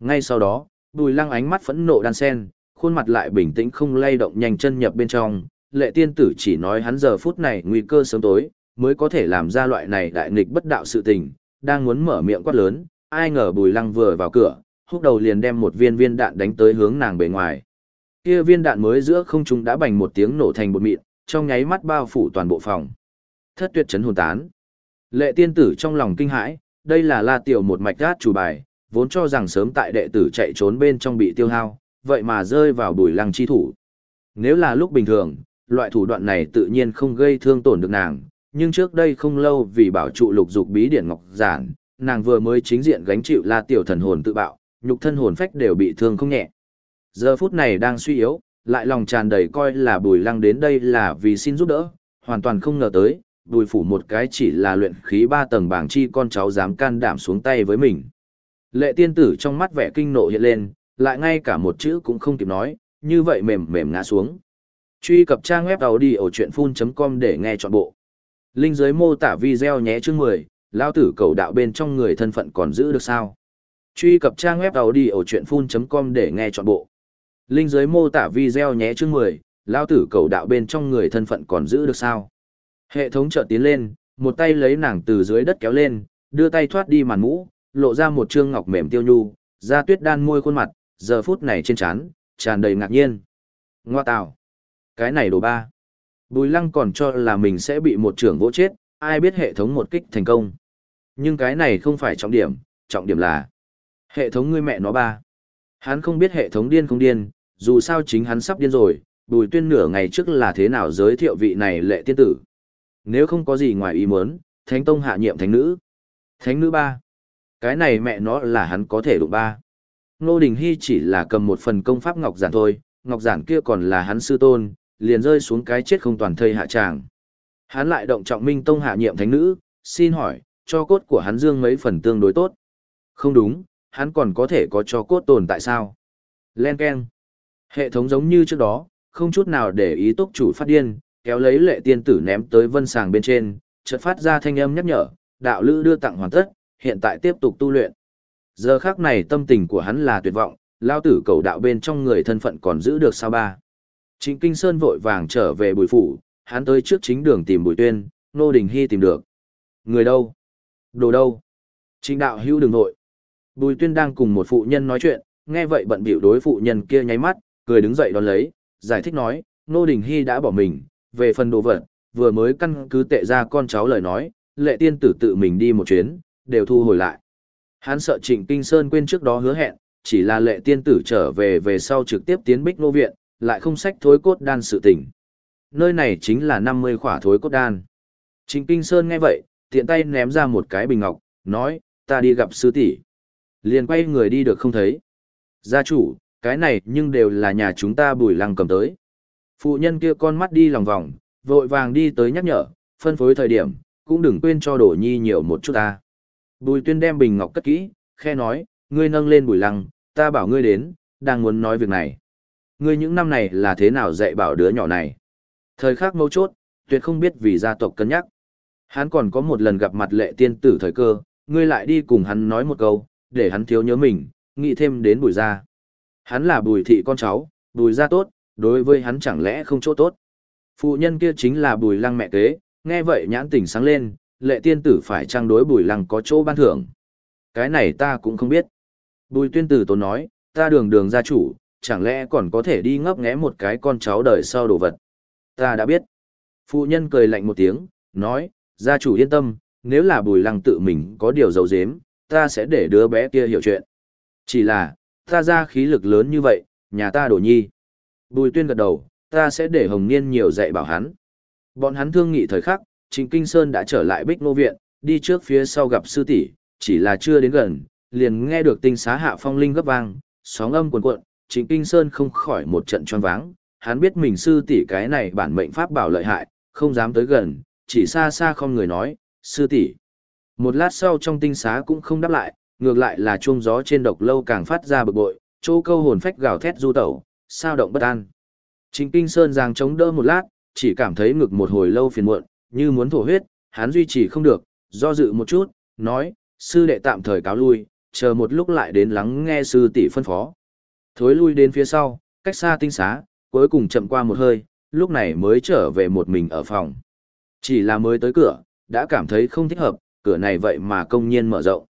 Ngay sau đó, Bùi Lăng ánh mắt phẫn nộ đan sen, khuôn mặt lại bình tĩnh không lay động nhanh chân nhập bên trong, lệ tiên tử chỉ nói hắn giờ phút này nguy cơ sớm tối, mới có thể làm ra loại này đại nghịch bất đạo sự tình, đang muốn mở miệng quát lớn, ai ngờ Bùi Lăng vừa vào cửa, húc đầu liền đem một viên viên đạn đánh tới hướng nàng bề ngoài. Kia viên đạn mới giữa không trung đã bành một tiếng nổ thành bột mịn, trong nháy mắt bao phủ toàn bộ phòng. Thất tuyệt chấn hồn tán. Lệ tiên tử trong lòng kinh hãi, đây là la tiểu một mạch gát chủ bài, vốn cho rằng sớm tại đệ tử chạy trốn bên trong bị tiêu hao, vậy mà rơi vào bùi lăng chi thủ. Nếu là lúc bình thường, loại thủ đoạn này tự nhiên không gây thương tổn được nàng, nhưng trước đây không lâu vì bảo trụ lục dục bí điển ngọc giản, nàng vừa mới chính diện gánh chịu la tiểu thần hồn tự bạo, nhục thân hồn phách đều bị thương không nhẹ. Giờ phút này đang suy yếu, lại lòng tràn đầy coi là bùi lăng đến đây là vì xin giúp đỡ, hoàn toàn không ngờ tới, bùi phủ một cái chỉ là luyện khí ba tầng bảng chi con cháu dám can đảm xuống tay với mình. Lệ tiên tử trong mắt vẻ kinh nộ hiện lên, lại ngay cả một chữ cũng không kịp nói, như vậy mềm mềm ngã xuống. Truy cập trang web đầu đi ở chuyện full.com để nghe trọn bộ. Linh dưới mô tả video nhé chương 10, lao tử cầu đạo bên trong người thân phận còn giữ được sao. Truy cập trang web đầu đi ở chuyện full.com để nghe trọn bộ. Linh dưới mô tả video nhé chương 10, lao tử cầu đạo bên trong người thân phận còn giữ được sao. Hệ thống chợt tiến lên, một tay lấy nàng từ dưới đất kéo lên, đưa tay thoát đi màn mũ, lộ ra một trương ngọc mềm tiêu nhu, da tuyết đan môi khuôn mặt, giờ phút này trên trán tràn đầy ngạc nhiên. Ngoa tào, Cái này đồ ba. Bùi lăng còn cho là mình sẽ bị một trưởng vỗ chết, ai biết hệ thống một kích thành công. Nhưng cái này không phải trọng điểm, trọng điểm là hệ thống ngươi mẹ nó ba. Hắn không biết hệ thống điên không điên, dù sao chính hắn sắp điên rồi, bùi tuyên nửa ngày trước là thế nào giới thiệu vị này lệ tiên tử. Nếu không có gì ngoài ý muốn, Thánh Tông hạ nhiệm Thánh Nữ. Thánh Nữ ba. Cái này mẹ nó là hắn có thể đụng ba. Nô Đình Hy chỉ là cầm một phần công pháp Ngọc Giản thôi, Ngọc Giản kia còn là hắn sư tôn, liền rơi xuống cái chết không toàn thây hạ tràng. Hắn lại động trọng minh tông hạ nhiệm thánh nữ, xin hỏi, cho cốt của hắn dương mấy phần tương đối tốt. Không đúng, hắn còn có thể có cho cốt tồn tại sao? Len Ken. Hệ thống giống như trước đó, không chút nào để ý tốc chủ phát điên, kéo lấy lệ tiên tử ném tới vân sàng bên trên, chợt phát ra thanh âm nhắc nhở, đạo lữ đưa tặng hoàn tất, hiện tại tiếp tục tu luyện. Giờ khắc này tâm tình của hắn là tuyệt vọng, lao tử cầu đạo bên trong người thân phận còn giữ được sao ba. chính Kinh Sơn vội vàng trở về bùi phủ, hắn tới trước chính đường tìm bùi tuyên, nô đình hy tìm được. Người đâu? Đồ đâu? chính đạo hữu đường nội. Bùi tuyên đang cùng một phụ nhân nói chuyện, nghe vậy bận bịu đối phụ nhân kia nháy mắt, cười đứng dậy đón lấy, giải thích nói, nô đình hy đã bỏ mình, về phần đồ vật, vừa mới căn cứ tệ ra con cháu lời nói, lệ tiên tử tự mình đi một chuyến, đều thu hồi lại. Hắn sợ Trịnh Kinh Sơn quên trước đó hứa hẹn, chỉ là lệ tiên tử trở về về sau trực tiếp tiến bích nô viện, lại không sách thối cốt đan sự tình. Nơi này chính là 50 khỏa thối cốt đan. Trịnh Kinh Sơn nghe vậy, tiện tay ném ra một cái bình ngọc, nói, ta đi gặp sư tỷ. Liền quay người đi được không thấy. Gia chủ, cái này nhưng đều là nhà chúng ta bùi lăng cầm tới phụ nhân kia con mắt đi lòng vòng, vội vàng đi tới nhắc nhở, phân phối thời điểm, cũng đừng quên cho đổ nhi nhiều một chút ta. Bùi tuyên đem bình ngọc cất kỹ, khe nói, ngươi nâng lên bùi lăng, ta bảo ngươi đến, đang muốn nói việc này. Ngươi những năm này là thế nào dạy bảo đứa nhỏ này? Thời khắc mâu chốt, tuyệt không biết vì gia tộc cân nhắc. Hắn còn có một lần gặp mặt lệ tiên tử thời cơ, ngươi lại đi cùng hắn nói một câu, để hắn thiếu nhớ mình, nghĩ thêm đến bùi gia. Hắn là bùi thị con cháu, bùi gia tốt, đối với hắn chẳng lẽ không chỗ tốt. Phụ nhân kia chính là bùi lăng mẹ kế, nghe vậy nhãn tỉnh sáng lên, lệ tiên tử phải trang đối bùi lăng có chỗ ban thưởng. Cái này ta cũng không biết. Bùi tuyên tử tốn nói, ta đường đường gia chủ, chẳng lẽ còn có thể đi ngấp nghé một cái con cháu đời sau đồ vật. Ta đã biết. Phụ nhân cười lạnh một tiếng, nói, gia chủ yên tâm, nếu là bùi lăng tự mình có điều dấu dếm, ta sẽ để đứa bé kia hiểu chuyện. Chỉ là, ta ra khí lực lớn như vậy, nhà ta đổ nhi. Bùi tuyên gật đầu, ta sẽ để Hồng Niên nhiều dạy bảo hắn. Bọn hắn thương nghị thời khắc, Trình Kinh Sơn đã trở lại Bích Nô Viện, đi trước phía sau gặp sư tỷ, chỉ là chưa đến gần, liền nghe được tinh xá hạ phong linh gấp vang, sóng âm cuộn cuộn, Trình Kinh Sơn không khỏi một trận choáng váng, hắn biết mình sư tỷ cái này bản mệnh pháp bảo lợi hại, không dám tới gần, chỉ xa xa không người nói, sư tỷ. Một lát sau trong tinh xá cũng không đáp lại, ngược lại là chuông gió trên độc lâu càng phát ra bực bội, chỗ câu hồn phách gào thét du tẩu, sao động bất an. Trình Kinh Sơn giang chống đỡ một lát, chỉ cảm thấy ngực một hồi lâu phiền muộn, như muốn thổ huyết, hắn duy trì không được, do dự một chút, nói, sư đệ tạm thời cáo lui, chờ một lúc lại đến lắng nghe sư tỷ phân phó. Thối lui đến phía sau, cách xa tinh xá, cuối cùng chậm qua một hơi, lúc này mới trở về một mình ở phòng. Chỉ là mới tới cửa, đã cảm thấy không thích hợp, cửa này vậy mà công nhiên mở rộng.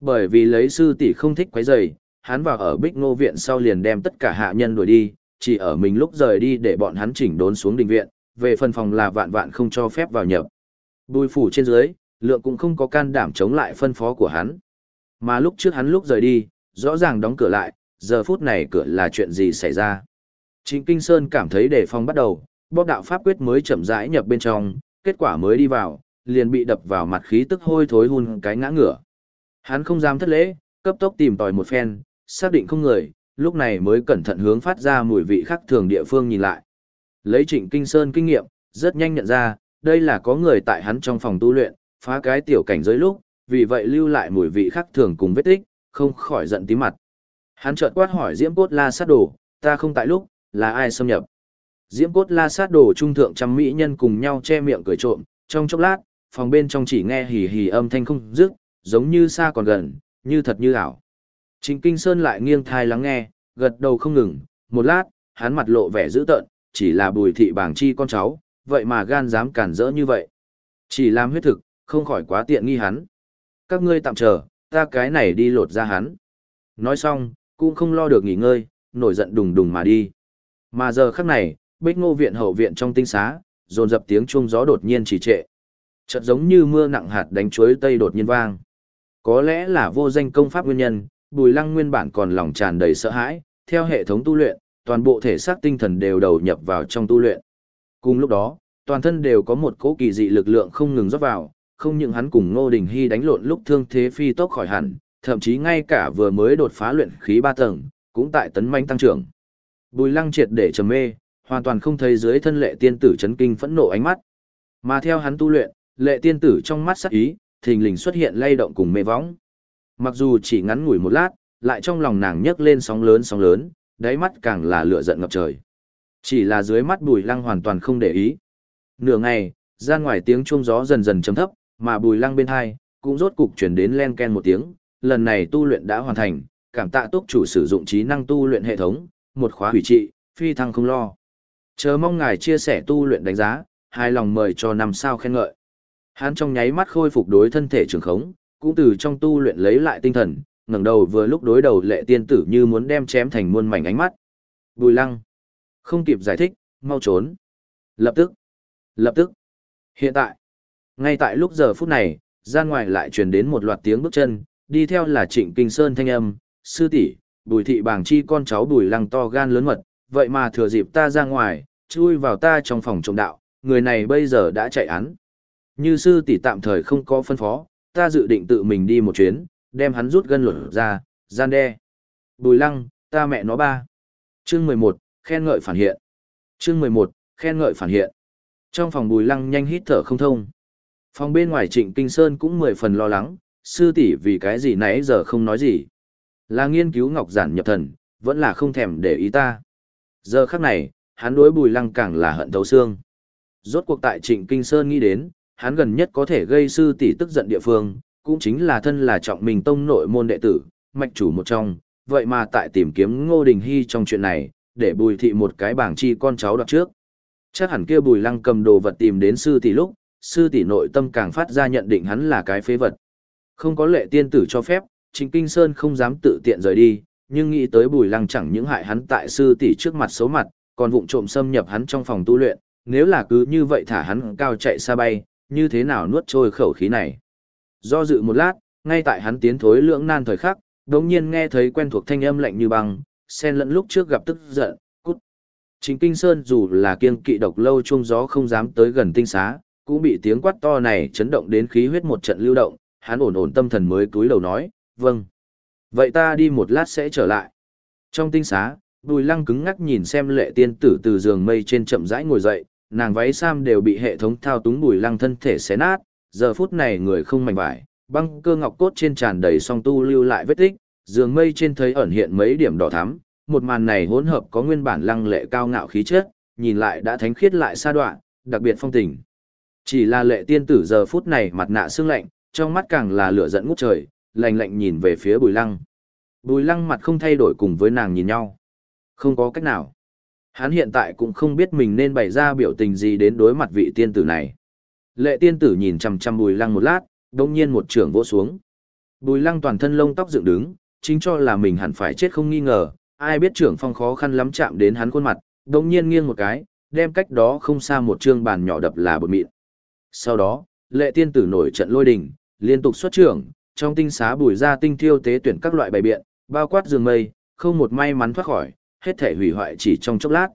Bởi vì lấy sư tỷ không thích quấy rầy, hắn vào ở Bích Ngô Viện sau liền đem tất cả hạ nhân đuổi đi, chỉ ở mình lúc rời đi để bọn hắn chỉnh đốn xuống đình viện, về phần phòng là vạn vạn không cho phép vào nhập. Bùi phủ trên dưới, lượng cũng không có can đảm chống lại phân phó của hắn. Mà lúc trước hắn lúc rời đi, rõ ràng đóng cửa lại, giờ phút này cửa là chuyện gì xảy ra. Chính Kinh Sơn cảm thấy đề phòng bắt đầu, bóp đạo pháp quyết mới chậm rãi nhập bên trong, kết quả mới đi vào, liền bị đập vào mặt khí tức hôi thối hun cái ngã ngửa. Hắn không dám thất lễ, cấp tốc tìm tòi một phen, xác định không người, lúc này mới cẩn thận hướng phát ra mùi vị khác thường địa phương nhìn lại. Lấy Trịnh Kinh Sơn kinh nghiệm, rất nhanh nhận ra, đây là có người tại hắn trong phòng tu luyện, phá cái tiểu cảnh giới lúc, vì vậy lưu lại mùi vị khác thường cùng vết tích, không khỏi giận tí mặt. Hắn chợt quát hỏi Diễm Cốt La sát đồ, ta không tại lúc, là ai xâm nhập? Diễm Cốt La sát đồ trung thượng trăm mỹ nhân cùng nhau che miệng cười trộm, trong chốc lát, phòng bên trong chỉ nghe hì hì âm thanh không dứt, giống như xa còn gần, như thật như ảo. Trình Kinh Sơn lại nghiêng thai lắng nghe, gật đầu không ngừng, một lát, hắn mặt lộ vẻ dữ tợn, chỉ là bùi thị bảng chi con cháu, vậy mà gan dám cản rỡ như vậy. Chỉ làm huyết thực, không khỏi quá tiện nghi hắn. Các ngươi tạm chờ, ta cái này đi lột ra hắn. Nói xong, cũng không lo được nghỉ ngơi, nổi giận đùng đùng mà đi. Mà giờ khắc này, bích ngô viện hậu viện trong tinh xá, dồn dập tiếng chuông gió đột nhiên trì trệ. Chợt giống như mưa nặng hạt đánh chuối tây đột nhiên vang. Có lẽ là vô danh công pháp nguyên nhân, Bùi Lăng nguyên bản còn lòng tràn đầy sợ hãi, theo hệ thống tu luyện, toàn bộ thể xác tinh thần đều đầu nhập vào trong tu luyện. Cùng lúc đó, toàn thân đều có một cỗ kỳ dị lực lượng không ngừng rót vào, không những hắn cùng Ngô Đình Hy đánh lộn lúc thương thế phi tốc khỏi hẳn, thậm chí ngay cả vừa mới đột phá luyện khí ba tầng, cũng tại tấn manh tăng trưởng. Bùi Lăng triệt để trầm mê, hoàn toàn không thấy dưới thân lệ tiên tử chấn kinh phẫn nộ ánh mắt. Mà theo hắn tu luyện, lệ tiên tử trong mắt sắc ý, thình lình xuất hiện lay động cùng mê võng. Mặc dù chỉ ngắn ngủi một lát, lại trong lòng nàng nhấc lên sóng lớn sóng lớn, đáy mắt càng là lửa giận ngập trời. Chỉ là dưới mắt Bùi Lăng hoàn toàn không để ý. Nửa ngày, ra ngoài tiếng chuông gió dần dần chấm thấp, mà Bùi Lăng bên hai cũng rốt cục chuyển đến len ken một tiếng, lần này tu luyện đã hoàn thành, cảm tạ Túc chủ sử dụng trí năng tu luyện hệ thống, một khóa hủy trị, phi thăng không lo. Chờ mong ngài chia sẻ tu luyện đánh giá, hai lòng mời cho năm sao khen ngợi. Hắn trong nháy mắt khôi phục đối thân thể trường khống, cũng từ trong tu luyện lấy lại tinh thần, ngẩng đầu vừa lúc đối đầu lệ tiên tử như muốn đem chém thành muôn mảnh ánh mắt. Bùi lăng. Không kịp giải thích, mau trốn. Lập tức. Lập tức. Hiện tại. Ngay tại lúc giờ phút này, ra ngoài lại truyền đến một loạt tiếng bước chân, đi theo là trịnh kinh sơn thanh âm, sư tỷ, bùi thị bảng chi con cháu bùi lăng to gan lớn mật, vậy mà thừa dịp ta ra ngoài, chui vào ta trong phòng trộm đạo, người này bây giờ đã chạy án. Như sư tỷ tạm thời không có phân phó, ta dự định tự mình đi một chuyến, đem hắn rút gân luật ra, gian đe. Bùi lăng, ta mẹ nó ba. Chương 11, khen ngợi phản hiện. Chương 11, khen ngợi phản hiện. Trong phòng bùi lăng nhanh hít thở không thông. Phòng bên ngoài trịnh Kinh Sơn cũng mười phần lo lắng, sư tỷ vì cái gì nãy giờ không nói gì. Là nghiên cứu ngọc giản nhập thần, vẫn là không thèm để ý ta. Giờ khắc này, hắn đối bùi lăng càng là hận thấu xương. Rốt cuộc tại trịnh Kinh Sơn nghĩ đến, hắn gần nhất có thể gây sư tỷ tức giận địa phương, cũng chính là thân là trọng mình tông nội môn đệ tử, mạch chủ một trong, vậy mà tại tìm kiếm Ngô Đình Hy trong chuyện này, để bùi thị một cái bảng chi con cháu đoạt trước. Chắc hẳn kia bùi lăng cầm đồ vật tìm đến sư tỷ lúc, sư tỷ nội tâm càng phát ra nhận định hắn là cái phế vật. Không có lệ tiên tử cho phép, Trịnh Kinh Sơn không dám tự tiện rời đi, nhưng nghĩ tới bùi lăng chẳng những hại hắn tại sư tỷ trước mặt xấu mặt, còn vụng trộm xâm nhập hắn trong phòng tu luyện, nếu là cứ như vậy thả hắn cao chạy xa bay, như thế nào nuốt trôi khẩu khí này. Do dự một lát, ngay tại hắn tiến thối lưỡng nan thời khắc, đống nhiên nghe thấy quen thuộc thanh âm lạnh như băng, sen lẫn lúc trước gặp tức giận, cút. Chính Kinh Sơn dù là kiêng kỵ độc lâu chung gió không dám tới gần tinh xá, cũng bị tiếng quát to này chấn động đến khí huyết một trận lưu động, hắn ổn ổn tâm thần mới cúi đầu nói, vâng. Vậy ta đi một lát sẽ trở lại. Trong tinh xá, đùi Lăng cứng ngắc nhìn xem lệ tiên tử từ giường mây trên chậm rãi ngồi dậy, nàng váy sam đều bị hệ thống thao túng bùi lăng thân thể xé nát, giờ phút này người không mảnh vải, băng cơ ngọc cốt trên tràn đầy song tu lưu lại vết tích, giường mây trên thấy ẩn hiện mấy điểm đỏ thắm, một màn này hỗn hợp có nguyên bản lăng lệ cao ngạo khí chết nhìn lại đã thánh khiết lại xa đoạn, đặc biệt phong tình. Chỉ là lệ tiên tử giờ phút này mặt nạ xương lạnh, trong mắt càng là lửa giận ngút trời, lành lạnh nhìn về phía bùi lăng. Bùi lăng mặt không thay đổi cùng với nàng nhìn nhau. Không có cách nào. Hắn hiện tại cũng không biết mình nên bày ra biểu tình gì đến đối mặt vị tiên tử này. Lệ tiên tử nhìn chằm chằm Bùi Lăng một lát, đột nhiên một trưởng vỗ xuống. Bùi Lăng toàn thân lông tóc dựng đứng, chính cho là mình hẳn phải chết không nghi ngờ, ai biết trưởng phong khó khăn lắm chạm đến hắn khuôn mặt, đột nhiên nghiêng một cái, đem cách đó không xa một trương bàn nhỏ đập là bột mịn. Sau đó, Lệ tiên tử nổi trận lôi đình, liên tục xuất trưởng, trong tinh xá bùi ra tinh thiêu tế tuyển các loại bài biện, bao quát giường mây, không một may mắn thoát khỏi, hết thể hủy hoại chỉ trong chốc lát.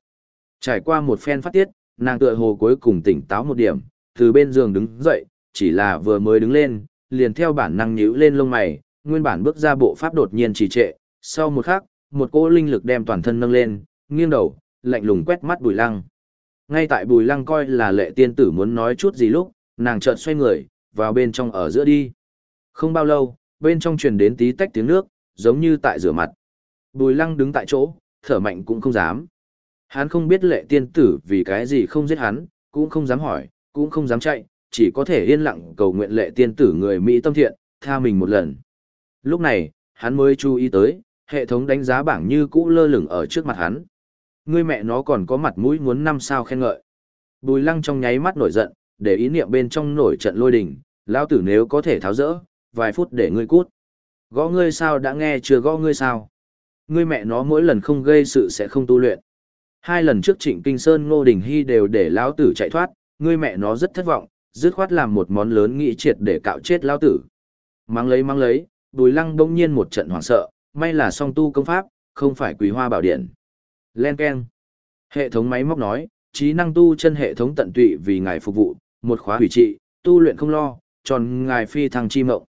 Trải qua một phen phát tiết, nàng tựa hồ cuối cùng tỉnh táo một điểm, từ bên giường đứng dậy, chỉ là vừa mới đứng lên, liền theo bản năng nhíu lên lông mày, nguyên bản bước ra bộ pháp đột nhiên trì trệ, sau một khắc, một cỗ linh lực đem toàn thân nâng lên, nghiêng đầu, lạnh lùng quét mắt Bùi Lăng. Ngay tại Bùi Lăng coi là lệ tiên tử muốn nói chút gì lúc, nàng chợt xoay người, vào bên trong ở giữa đi. Không bao lâu, bên trong truyền đến tí tách tiếng nước, giống như tại rửa mặt. Bùi Lăng đứng tại chỗ, thở mạnh cũng không dám. Hắn không biết lệ tiên tử vì cái gì không giết hắn, cũng không dám hỏi, cũng không dám chạy, chỉ có thể yên lặng cầu nguyện lệ tiên tử người Mỹ tâm thiện, tha mình một lần. Lúc này, hắn mới chú ý tới, hệ thống đánh giá bảng như cũ lơ lửng ở trước mặt hắn. Ngươi mẹ nó còn có mặt mũi muốn năm sao khen ngợi. Bùi lăng trong nháy mắt nổi giận, để ý niệm bên trong nổi trận lôi đình, lao tử nếu có thể tháo rỡ, vài phút để ngươi cút. Gõ ngươi sao đã nghe chưa gõ ngươi sao? Ngươi mẹ nó mỗi lần không gây sự sẽ không tu luyện. Hai lần trước Trịnh Kinh Sơn Ngô Đình Hy đều để lão tử chạy thoát, ngươi mẹ nó rất thất vọng, dứt khoát làm một món lớn nghĩ triệt để cạo chết lão tử. Mang lấy mang lấy, Bùi Lăng đông nhiên một trận hoảng sợ, may là song tu công pháp, không phải quý Hoa Bảo Điện. Len keng. Hệ thống máy móc nói, trí năng tu chân hệ thống tận tụy vì ngài phục vụ, một khóa hủy trị, tu luyện không lo, tròn ngài phi thăng chi mộng.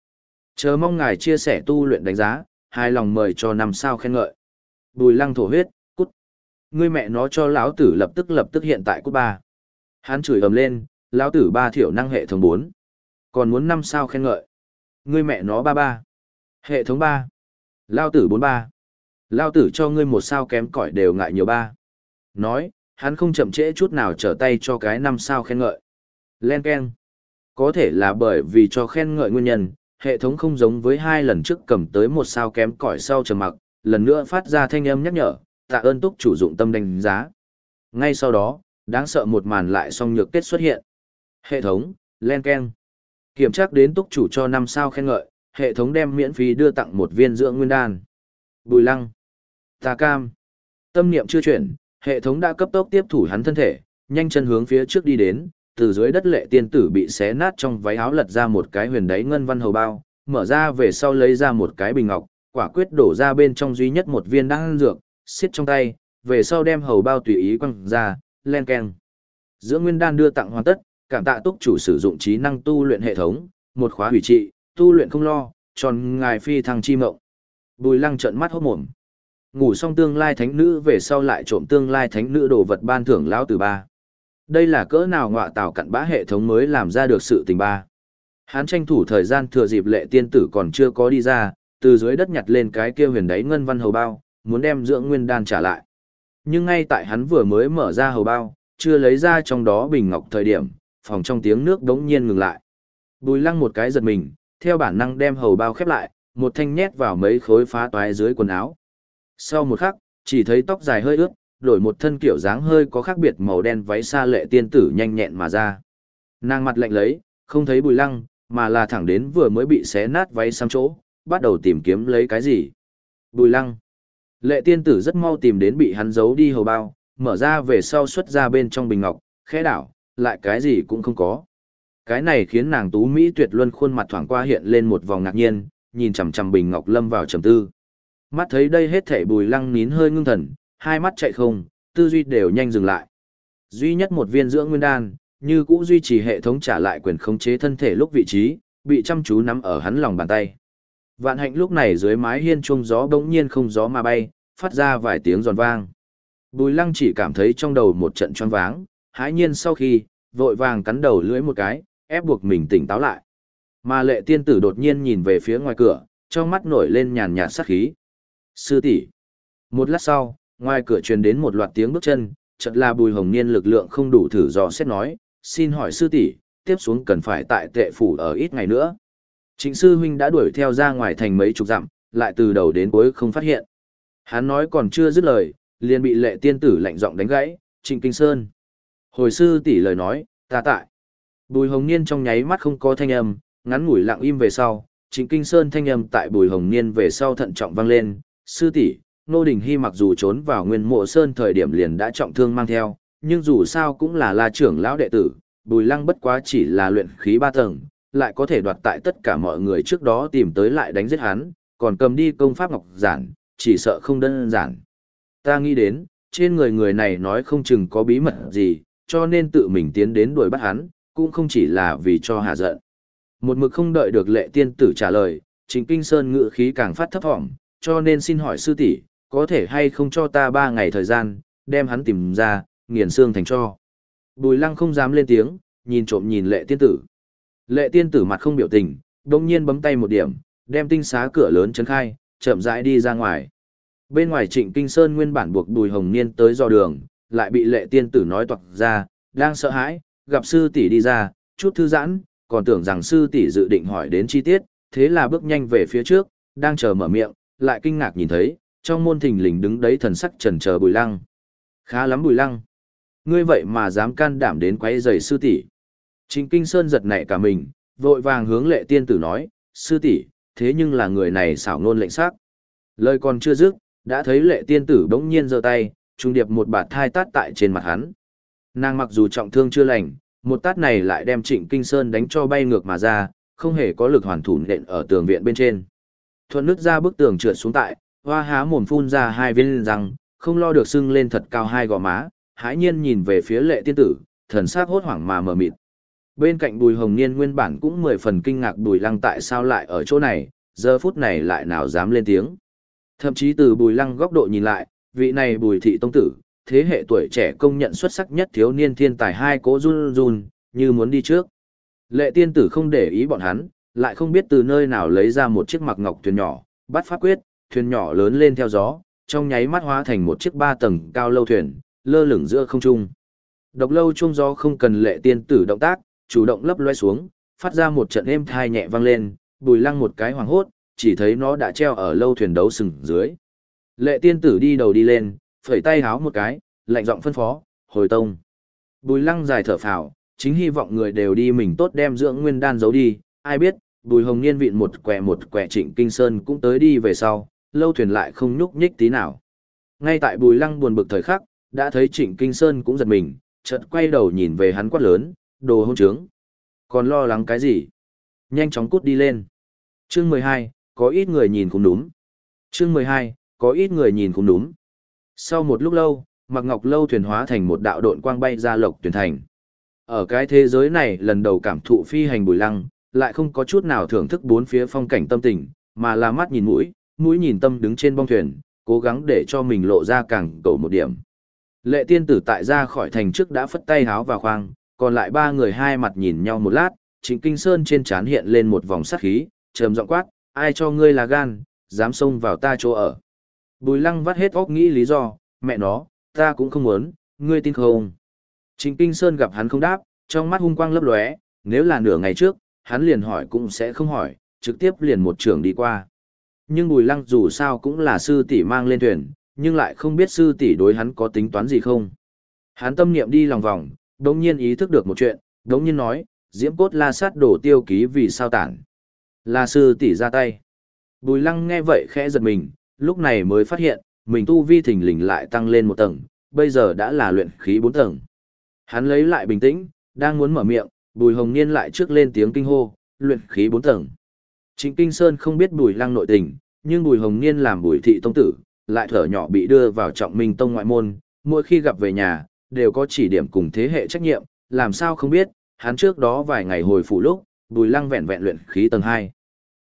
Chờ mong ngài chia sẻ tu luyện đánh giá, hai lòng mời cho năm sao khen ngợi. Bùi lăng thổ huyết, cút. Ngươi mẹ nó cho lão tử lập tức lập tức hiện tại cút ba. Hắn chửi ầm lên, lão tử ba thiểu năng hệ thống 4. Còn muốn năm sao khen ngợi. Ngươi mẹ nó ba ba. Hệ thống 3. Lão tử 43. Lão tử cho ngươi một sao kém cỏi đều ngại nhiều ba. Nói, hắn không chậm trễ chút nào trở tay cho cái năm sao khen ngợi. Len keng. Có thể là bởi vì cho khen ngợi nguyên nhân, hệ thống không giống với hai lần trước cầm tới một sao kém cỏi sau trầm mặc, lần nữa phát ra thanh âm nhắc nhở, tạ ơn túc chủ dụng tâm đánh giá. Ngay sau đó, đáng sợ một màn lại song nhược kết xuất hiện. Hệ thống, len keng. Kiểm tra đến túc chủ cho năm sao khen ngợi, hệ thống đem miễn phí đưa tặng một viên dưỡng nguyên đan. Bùi lăng. Tà cam. Tâm niệm chưa chuyển, hệ thống đã cấp tốc tiếp thủ hắn thân thể, nhanh chân hướng phía trước đi đến, từ dưới đất lệ tiên tử bị xé nát trong váy áo lật ra một cái huyền đáy ngân văn hầu bao, mở ra về sau lấy ra một cái bình ngọc, quả quyết đổ ra bên trong duy nhất một viên đan dược, xiết trong tay, về sau đem hầu bao tùy ý quăng ra, len keng. Giữa nguyên đan đưa tặng hoàn tất, cảm tạ túc chủ sử dụng trí năng tu luyện hệ thống, một khóa hủy trị, tu luyện không lo, tròn ngài phi thăng chi mộng. Bùi lăng trợn mắt hốt mồm. Ngủ xong tương lai thánh nữ về sau lại trộm tương lai thánh nữ đồ vật ban thưởng lão từ ba. Đây là cỡ nào ngọa tạo cặn bã hệ thống mới làm ra được sự tình ba. Hắn tranh thủ thời gian thừa dịp lệ tiên tử còn chưa có đi ra, từ dưới đất nhặt lên cái kia huyền đáy ngân văn hầu bao, muốn đem dưỡng nguyên đan trả lại. Nhưng ngay tại hắn vừa mới mở ra hầu bao, chưa lấy ra trong đó bình ngọc thời điểm, phòng trong tiếng nước đống nhiên ngừng lại. Bùi lăng một cái giật mình, theo bản năng đem hầu bao khép lại, một thanh nhét vào mấy khối phá toái dưới quần áo. Sau một khắc, chỉ thấy tóc dài hơi ướt, đổi một thân kiểu dáng hơi có khác biệt màu đen váy xa lệ tiên tử nhanh nhẹn mà ra. Nàng mặt lạnh lấy, không thấy bùi lăng, mà là thẳng đến vừa mới bị xé nát váy sang chỗ, bắt đầu tìm kiếm lấy cái gì. Bùi lăng. Lệ tiên tử rất mau tìm đến bị hắn giấu đi hầu bao, mở ra về sau xuất ra bên trong bình ngọc, khẽ đảo, lại cái gì cũng không có. Cái này khiến nàng tú Mỹ tuyệt luân khuôn mặt thoảng qua hiện lên một vòng ngạc nhiên, nhìn chằm chằm bình ngọc lâm vào trầm tư. Mắt thấy đây hết thảy bùi lăng nín hơi ngưng thần, hai mắt chạy không, tư duy đều nhanh dừng lại. Duy nhất một viên dưỡng nguyên đan, như cũ duy trì hệ thống trả lại quyền khống chế thân thể lúc vị trí, bị chăm chú nắm ở hắn lòng bàn tay. Vạn hạnh lúc này dưới mái hiên trung gió bỗng nhiên không gió mà bay, phát ra vài tiếng giòn vang. Bùi lăng chỉ cảm thấy trong đầu một trận choáng váng, hãi nhiên sau khi, vội vàng cắn đầu lưỡi một cái, ép buộc mình tỉnh táo lại. Mà lệ tiên tử đột nhiên nhìn về phía ngoài cửa, trong mắt nổi lên nhàn nhạt sắc khí. Sư tỷ. Một lát sau, ngoài cửa truyền đến một loạt tiếng bước chân, chợt là Bùi Hồng Niên lực lượng không đủ thử dò xét nói, "Xin hỏi sư tỷ, tiếp xuống cần phải tại tệ phủ ở ít ngày nữa?" Trịnh sư huynh đã đuổi theo ra ngoài thành mấy chục dặm, lại từ đầu đến cuối không phát hiện. Hắn nói còn chưa dứt lời, liền bị Lệ Tiên tử lạnh giọng đánh gãy, "Trịnh Kinh Sơn." Hồi sư tỷ lời nói, "Ta tại." Bùi Hồng Niên trong nháy mắt không có thanh âm, ngắn ngủi lặng im về sau, Trịnh Kinh Sơn thanh âm tại Bùi Hồng Niên về sau thận trọng vang lên, "Sư tỷ, Nô Đình Hy mặc dù trốn vào nguyên mộ sơn thời điểm liền đã trọng thương mang theo, nhưng dù sao cũng là la trưởng lão đệ tử, bùi lăng bất quá chỉ là luyện khí ba tầng, lại có thể đoạt tại tất cả mọi người trước đó tìm tới lại đánh giết hắn, còn cầm đi công pháp ngọc giản, chỉ sợ không đơn giản. Ta nghĩ đến, trên người người này nói không chừng có bí mật gì, cho nên tự mình tiến đến đuổi bắt hắn, cũng không chỉ là vì cho hạ giận. Một mực không đợi được lệ tiên tử trả lời, chính kinh sơn ngự khí càng phát thấp thỏm, cho nên xin hỏi sư tỷ, có thể hay không cho ta ba ngày thời gian, đem hắn tìm ra, nghiền xương thành cho. Bùi lăng không dám lên tiếng, nhìn trộm nhìn lệ tiên tử. Lệ tiên tử mặt không biểu tình, đồng nhiên bấm tay một điểm, đem tinh xá cửa lớn chấn khai, chậm rãi đi ra ngoài. Bên ngoài trịnh kinh sơn nguyên bản buộc bùi hồng niên tới do đường, lại bị lệ tiên tử nói toạc ra, đang sợ hãi, gặp sư tỷ đi ra, chút thư giãn, còn tưởng rằng sư tỷ dự định hỏi đến chi tiết, thế là bước nhanh về phía trước, đang chờ mở miệng, lại kinh ngạc nhìn thấy, trong môn thình lình đứng đấy thần sắc trần chờ bùi lăng. Khá lắm bùi lăng. Ngươi vậy mà dám can đảm đến quấy giày sư tỷ. Trịnh Kinh Sơn giật nảy cả mình, vội vàng hướng lệ tiên tử nói, sư tỷ, thế nhưng là người này xảo ngôn lệnh sắc. Lời còn chưa dứt, đã thấy lệ tiên tử bỗng nhiên giơ tay, trung điệp một bạt thai tát tại trên mặt hắn. Nàng mặc dù trọng thương chưa lành, một tát này lại đem Trịnh Kinh Sơn đánh cho bay ngược mà ra, không hề có lực hoàn thủ nện ở tường viện bên trên. Thuận nước ra bức tường trượt xuống tại, hoa há mồm phun ra hai viên răng, không lo được sưng lên thật cao hai gò má, hãi nhiên nhìn về phía lệ tiên tử, thần sắc hốt hoảng mà mở mịt. Bên cạnh Bùi Hồng Niên nguyên bản cũng mười phần kinh ngạc Bùi Lăng tại sao lại ở chỗ này, giờ phút này lại nào dám lên tiếng. Thậm chí từ Bùi Lăng góc độ nhìn lại, vị này Bùi thị tông tử, thế hệ tuổi trẻ công nhận xuất sắc nhất thiếu niên thiên tài hai cố run run, như muốn đi trước. Lệ tiên tử không để ý bọn hắn, lại không biết từ nơi nào lấy ra một chiếc mặc ngọc thuyền nhỏ, bắt pháp quyết, thuyền nhỏ lớn lên theo gió, trong nháy mắt hóa thành một chiếc ba tầng cao lâu thuyền, lơ lửng giữa không trung. Độc lâu chung gió không cần lệ tiên tử động tác, chủ động lấp loe xuống, phát ra một trận êm thai nhẹ vang lên, bùi lăng một cái hoàng hốt, chỉ thấy nó đã treo ở lâu thuyền đấu sừng dưới. Lệ tiên tử đi đầu đi lên, phẩy tay háo một cái, lạnh giọng phân phó, hồi tông. Bùi lăng dài thở phào, chính hy vọng người đều đi mình tốt đem dưỡng nguyên đan giấu đi, ai biết, bùi hồng niên vịn một quẹ một quẹ trịnh kinh sơn cũng tới đi về sau, lâu thuyền lại không nhúc nhích tí nào. Ngay tại bùi lăng buồn bực thời khắc, đã thấy Trịnh Kinh Sơn cũng giật mình, chợt quay đầu nhìn về hắn quát lớn, đồ hôn trướng. Còn lo lắng cái gì? Nhanh chóng cút đi lên. Chương 12, có ít người nhìn cũng đúng. Chương 12, có ít người nhìn cũng đúng. Sau một lúc lâu, mặc Ngọc Lâu thuyền hóa thành một đạo độn quang bay ra lộc tuyển thành. Ở cái thế giới này lần đầu cảm thụ phi hành bùi lăng, lại không có chút nào thưởng thức bốn phía phong cảnh tâm tình, mà là mắt nhìn mũi, mũi nhìn tâm đứng trên bong thuyền, cố gắng để cho mình lộ ra càng cầu một điểm. Lệ tiên tử tại ra khỏi thành trước đã phất tay háo vào khoang, còn lại ba người hai mặt nhìn nhau một lát, Trịnh Kinh Sơn trên trán hiện lên một vòng sát khí, trầm giọng quát, ai cho ngươi là gan, dám xông vào ta chỗ ở. Bùi lăng vắt hết óc nghĩ lý do, mẹ nó, ta cũng không muốn, ngươi tin không? Trịnh Kinh Sơn gặp hắn không đáp, trong mắt hung quang lấp lóe, nếu là nửa ngày trước, hắn liền hỏi cũng sẽ không hỏi, trực tiếp liền một trường đi qua. Nhưng Bùi Lăng dù sao cũng là sư tỷ mang lên thuyền, nhưng lại không biết sư tỷ đối hắn có tính toán gì không. Hắn tâm niệm đi lòng vòng, đống nhiên ý thức được một chuyện, đống nhiên nói, diễm cốt la sát đổ tiêu ký vì sao tản. La sư tỷ ra tay. Bùi Lăng nghe vậy khẽ giật mình, lúc này mới phát hiện, mình tu vi thình lình lại tăng lên một tầng, bây giờ đã là luyện khí bốn tầng. Hắn lấy lại bình tĩnh, đang muốn mở miệng, Bùi Hồng Niên lại trước lên tiếng kinh hô, luyện khí bốn tầng. Trịnh Kinh Sơn không biết Bùi Lăng nội tình, nhưng Bùi Hồng Niên làm Bùi thị tông tử, lại thở nhỏ bị đưa vào Trọng Minh tông ngoại môn, mỗi khi gặp về nhà, đều có chỉ điểm cùng thế hệ trách nhiệm, làm sao không biết, hắn trước đó vài ngày hồi phủ lúc, Bùi Lăng vẹn vẹn luyện khí tầng 2.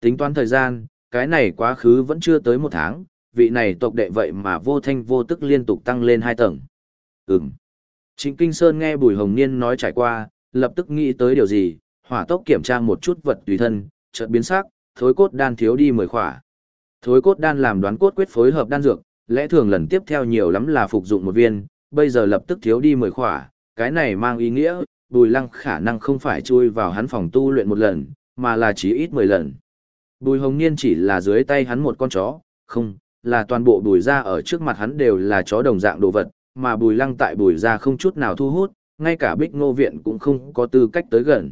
Tính toán thời gian, cái này quá khứ vẫn chưa tới một tháng, vị này tộc đệ vậy mà vô thanh vô tức liên tục tăng lên hai tầng. Ừm. Trịnh Kinh Sơn nghe Bùi Hồng Niên nói trải qua, lập tức nghĩ tới điều gì, hỏa tốc kiểm tra một chút vật tùy thân, chợt biến sắc, thối cốt đan thiếu đi 10 khỏa. Thối cốt đan làm đoán cốt quyết phối hợp đan dược, lẽ thường lần tiếp theo nhiều lắm là phục dụng một viên, bây giờ lập tức thiếu đi 10 khỏa, cái này mang ý nghĩa, Bùi Lăng khả năng không phải chui vào hắn phòng tu luyện một lần, mà là chỉ ít 10 lần. Bùi Hồng Niên chỉ là dưới tay hắn một con chó, không, là toàn bộ bùi gia ở trước mặt hắn đều là chó đồng dạng đồ vật, mà bùi lăng tại bùi gia không chút nào thu hút, ngay cả bích ngô viện cũng không có tư cách tới gần.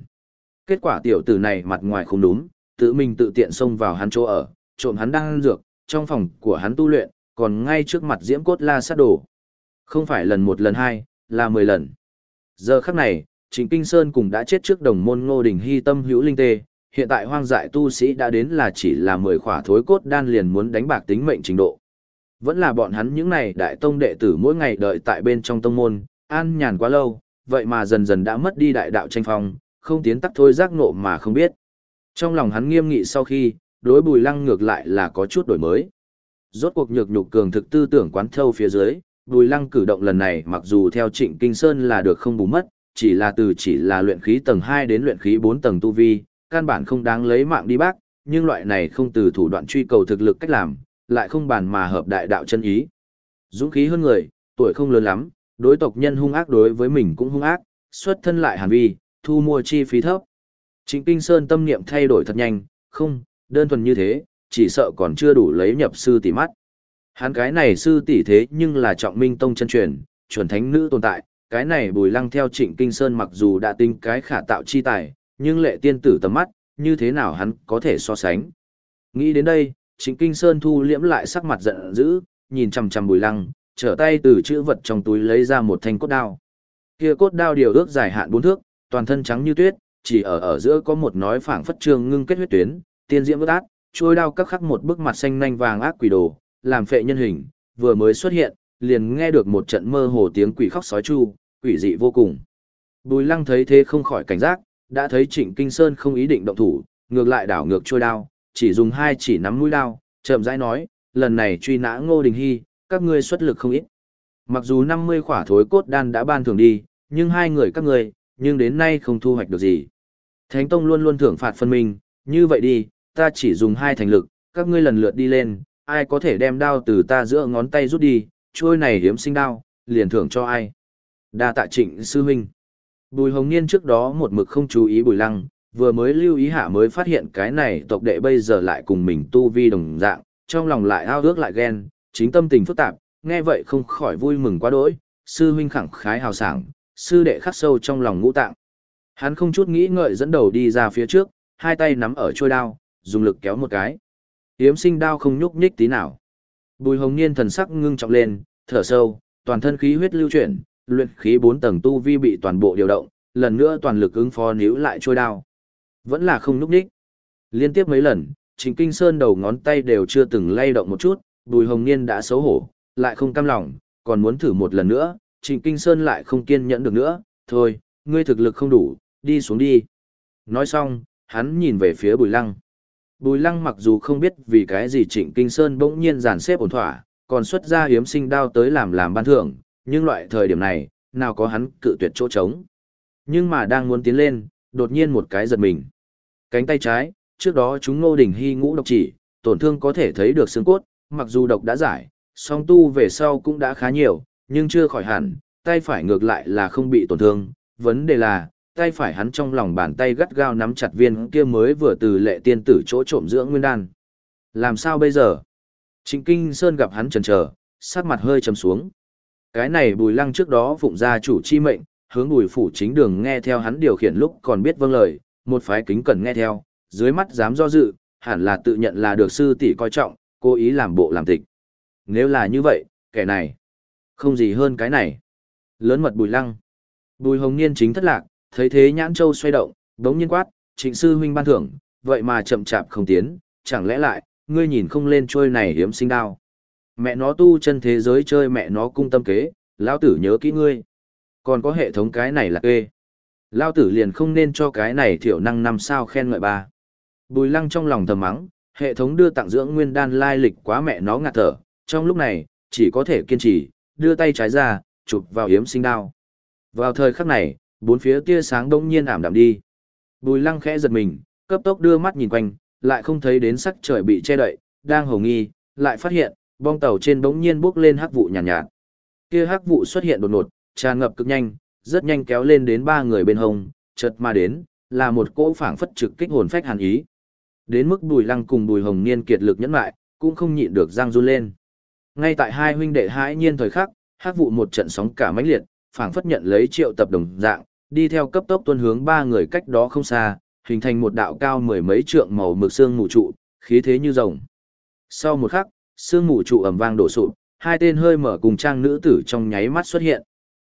Kết quả tiểu tử này mặt ngoài không đúng, tự mình tự tiện xông vào hắn chỗ ở, trộm hắn đang ăn dược, trong phòng của hắn tu luyện, còn ngay trước mặt diễm cốt la sát đổ. Không phải lần một lần hai, là mười lần. Giờ khắc này, Trịnh Kinh Sơn cùng đã chết trước đồng môn Ngô Đình Hy tâm hữu linh tê, hiện tại hoang dại tu sĩ đã đến là chỉ là mười khỏa thối cốt đan liền muốn đánh bạc tính mệnh trình độ. Vẫn là bọn hắn những này đại tông đệ tử mỗi ngày đợi tại bên trong tông môn, an nhàn quá lâu, vậy mà dần dần đã mất đi đại đạo tranh phong, không tiến tắc thôi giác ngộ mà không biết. Trong lòng hắn nghiêm nghị sau khi, đối bùi lăng ngược lại là có chút đổi mới. Rốt cuộc nhược nhục cường thực tư tưởng quán thâu phía dưới, bùi lăng cử động lần này mặc dù theo trịnh kinh sơn là được không bù mất, chỉ là từ chỉ là luyện khí tầng 2 đến luyện khí 4 tầng tu vi, căn bản không đáng lấy mạng đi bác, nhưng loại này không từ thủ đoạn truy cầu thực lực cách làm, lại không bàn mà hợp đại đạo chân ý. Dũng khí hơn người, tuổi không lớn lắm, đối tộc nhân hung ác đối với mình cũng hung ác, xuất thân lại hàn vi, thu mua chi phí thấp, Trịnh Kinh Sơn tâm niệm thay đổi thật nhanh, không, đơn thuần như thế, chỉ sợ còn chưa đủ lấy nhập sư tỷ mắt. Hắn cái này sư tỷ thế nhưng là trọng minh tông chân truyền, chuẩn thánh nữ tồn tại, cái này bùi lăng theo trịnh kinh sơn mặc dù đã tinh cái khả tạo chi tài, nhưng lệ tiên tử tầm mắt, như thế nào hắn có thể so sánh. Nghĩ đến đây, trịnh kinh sơn thu liễm lại sắc mặt giận dữ, nhìn chằm chằm bùi lăng, trở tay từ chữ vật trong túi lấy ra một thanh cốt đao. Kia cốt đao điều ước dài hạn bốn thước, toàn thân trắng như tuyết, chỉ ở ở giữa có một nói phảng phất trương ngưng kết huyết tuyến, tiên diễm vút át, trôi đao các khắc một bức mặt xanh nhanh vàng ác quỷ đồ, làm phệ nhân hình, vừa mới xuất hiện, liền nghe được một trận mơ hồ tiếng quỷ khóc sói chu, quỷ dị vô cùng. Bùi Lăng thấy thế không khỏi cảnh giác, đã thấy Trịnh Kinh Sơn không ý định động thủ, ngược lại đảo ngược trôi đao, chỉ dùng hai chỉ nắm mũi đao, chậm rãi nói, lần này truy nã Ngô Đình Hy, các ngươi xuất lực không ít. Mặc dù 50 khỏa thối cốt đan đã ban thường đi, nhưng hai người các ngươi, nhưng đến nay không thu hoạch được gì. Thánh Tông luôn luôn thưởng phạt phân minh, như vậy đi, ta chỉ dùng hai thành lực, các ngươi lần lượt đi lên, ai có thể đem đao từ ta giữa ngón tay rút đi, chuôi này hiếm sinh đao, liền thưởng cho ai. Đa tạ trịnh sư huynh. Bùi hồng niên trước đó một mực không chú ý bùi lăng, vừa mới lưu ý hạ mới phát hiện cái này tộc đệ bây giờ lại cùng mình tu vi đồng dạng, trong lòng lại ao ước lại ghen, chính tâm tình phức tạp, nghe vậy không khỏi vui mừng quá đỗi, sư huynh khẳng khái hào sảng, sư đệ khắc sâu trong lòng ngũ tạng. Hắn không chút nghĩ ngợi dẫn đầu đi ra phía trước, hai tay nắm ở chuôi đao, dùng lực kéo một cái. Yếm sinh đao không nhúc nhích tí nào. Bùi hồng niên thần sắc ngưng trọng lên, thở sâu, toàn thân khí huyết lưu chuyển, luyện khí bốn tầng tu vi bị toàn bộ điều động, lần nữa toàn lực ứng phó níu lại chuôi đao. Vẫn là không nhúc nhích. Liên tiếp mấy lần, Trình Kinh Sơn đầu ngón tay đều chưa từng lay động một chút, Bùi Hồng Niên đã xấu hổ, lại không cam lòng, còn muốn thử một lần nữa, Trình Kinh Sơn lại không kiên nhẫn được nữa, thôi, ngươi thực lực không đủ, đi xuống đi. Nói xong, hắn nhìn về phía bùi lăng. Bùi lăng mặc dù không biết vì cái gì trịnh kinh sơn bỗng nhiên dàn xếp ổn thỏa, còn xuất ra hiếm sinh đao tới làm làm ban thưởng, nhưng loại thời điểm này, nào có hắn cự tuyệt chỗ trống. Nhưng mà đang muốn tiến lên, đột nhiên một cái giật mình. Cánh tay trái, trước đó chúng ngô đỉnh hy ngũ độc chỉ, tổn thương có thể thấy được xương cốt, mặc dù độc đã giải, song tu về sau cũng đã khá nhiều, nhưng chưa khỏi hẳn, tay phải ngược lại là không bị tổn thương. Vấn đề là, tay phải hắn trong lòng bàn tay gắt gao nắm chặt viên kia mới vừa từ lệ tiên tử chỗ trộm giữa nguyên đan. Làm sao bây giờ? Trịnh Kinh Sơn gặp hắn chần chờ, sát mặt hơi trầm xuống. Cái này Bùi Lăng trước đó phụng ra chủ chi mệnh, hướng Bùi phủ chính đường nghe theo hắn điều khiển lúc còn biết vâng lời, một phái kính cần nghe theo, dưới mắt dám do dự, hẳn là tự nhận là được sư tỷ coi trọng, cố ý làm bộ làm tịch. Nếu là như vậy, kẻ này, không gì hơn cái này. Lớn mật Bùi Lăng. Bùi Hồng Niên chính thất lạc, thấy thế nhãn châu xoay động, bỗng nhiên quát, trịnh sư huynh ban thưởng, vậy mà chậm chạp không tiến, chẳng lẽ lại, ngươi nhìn không lên trôi này hiếm sinh đao. Mẹ nó tu chân thế giới chơi mẹ nó cung tâm kế, lão tử nhớ kỹ ngươi. Còn có hệ thống cái này là ê, Lão tử liền không nên cho cái này thiểu năng năm sao khen ngợi ba. Bùi lăng trong lòng thầm mắng, hệ thống đưa tặng dưỡng nguyên đan lai lịch quá mẹ nó ngạt thở, trong lúc này, chỉ có thể kiên trì, đưa tay trái ra, chụp vào hiếm sinh đao. Vào thời khắc này, bốn phía tia sáng đông nhiên ảm đạm đi. Bùi lăng khẽ giật mình, cấp tốc đưa mắt nhìn quanh, lại không thấy đến sắc trời bị che đậy, đang hồng nghi, lại phát hiện, bong tàu trên bỗng nhiên bước lên hắc vụ nhàn nhạt, Kia hắc vụ xuất hiện đột ngột, tràn ngập cực nhanh, rất nhanh kéo lên đến ba người bên hồng, chợt mà đến, là một cỗ phảng phất trực kích hồn phách hàn ý. Đến mức Bùi Lăng cùng Bùi Hồng Niên kiệt lực nhẫn lại, cũng không nhịn được răng run lên. Ngay tại hai huynh đệ hãi nhiên thời khắc, hắc vụ một trận sóng cả mãnh liệt, phảng phất nhận lấy triệu tập đồng dạng, đi theo cấp tốc tuân hướng ba người cách đó không xa, hình thành một đạo cao mười mấy trượng màu mực xương mù trụ, khí thế như rồng. Sau một khắc, xương mù trụ ầm vang đổ sụp, hai tên hơi mở cùng trang nữ tử trong nháy mắt xuất hiện.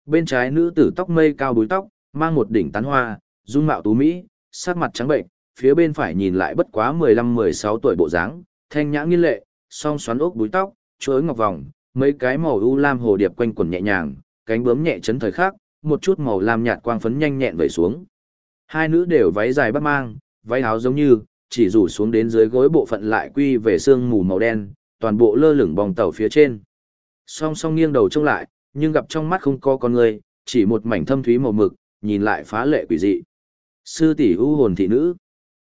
Bên trái nữ tử tóc mây cao búi tóc, mang một đỉnh tán hoa, dung mạo tú mỹ, sắc mặt trắng bệnh, phía bên phải nhìn lại bất quá 15-16 tuổi bộ dáng, thanh nhã nghiên lệ, song xoắn ốc búi tóc, chuối ngọc vòng, mấy cái màu u lam hồ điệp quanh quần nhẹ nhàng, cánh bướm nhẹ chấn thời khắc, một chút màu lam nhạt quang phấn nhanh nhẹn vẩy xuống. Hai nữ đều váy dài bắt mang, váy áo giống như, chỉ rủ xuống đến dưới gối bộ phận lại quy về xương mù màu đen, toàn bộ lơ lửng bong tàu phía trên. Song song nghiêng đầu trông lại, nhưng gặp trong mắt không có con người, chỉ một mảnh thâm thúy màu mực, nhìn lại phá lệ quỷ dị. Sư tỷ u hồn thị nữ.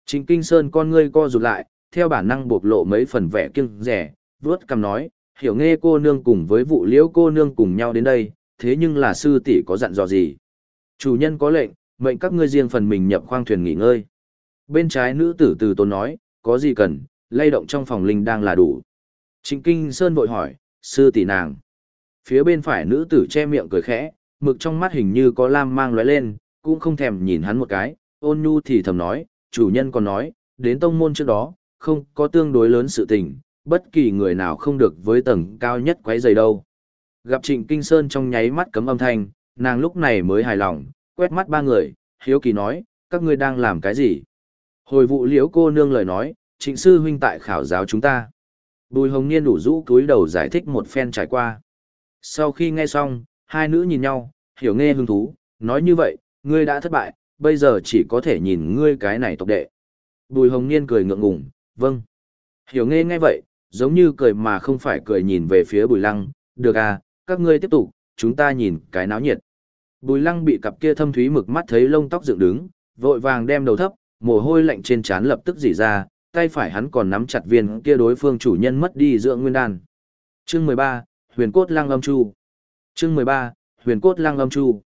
Trình Kinh Sơn con ngươi co rụt lại, theo bản năng bộc lộ mấy phần vẻ kiêng rẻ, vuốt cầm nói, hiểu nghe cô nương cùng với vụ liễu cô nương cùng nhau đến đây, thế nhưng là sư tỷ có dặn dò gì? Chủ nhân có lệnh, mệnh các ngươi riêng phần mình nhập khoang thuyền nghỉ ngơi. Bên trái nữ tử từ tốn nói, có gì cần, lay động trong phòng linh đang là đủ. Trịnh Kinh Sơn vội hỏi, sư tỷ nàng. Phía bên phải nữ tử che miệng cười khẽ, mực trong mắt hình như có lam mang lóe lên, cũng không thèm nhìn hắn một cái, ôn nhu thì thầm nói, chủ nhân còn nói, đến tông môn trước đó, không có tương đối lớn sự tình, bất kỳ người nào không được với tầng cao nhất quấy giày đâu. Gặp Trịnh Kinh Sơn trong nháy mắt cấm âm thanh, nàng lúc này mới hài lòng, quét mắt ba người, hiếu kỳ nói, các ngươi đang làm cái gì? Hồi vụ liễu cô nương lời nói, trịnh sư huynh tại khảo giáo chúng ta. Bùi hồng niên đủ rũ cúi đầu giải thích một phen trải qua. Sau khi nghe xong, hai nữ nhìn nhau, hiểu nghe hứng thú, nói như vậy, ngươi đã thất bại, bây giờ chỉ có thể nhìn ngươi cái này tộc đệ. Bùi hồng niên cười ngượng ngùng, vâng. Hiểu nghe nghe vậy, giống như cười mà không phải cười nhìn về phía bùi lăng, được à, các ngươi tiếp tục, chúng ta nhìn cái náo nhiệt. Bùi lăng bị cặp kia thâm thúy mực mắt thấy lông tóc dựng đứng, vội vàng đem đầu thấp, mồ hôi lạnh trên trán lập tức dỉ ra, tay phải hắn còn nắm chặt viên kia đối phương chủ nhân mất đi dưỡng nguyên đan. Chương 13, Huyền cốt lăng âm chu. Chương 13, Huyền cốt lăng âm chu.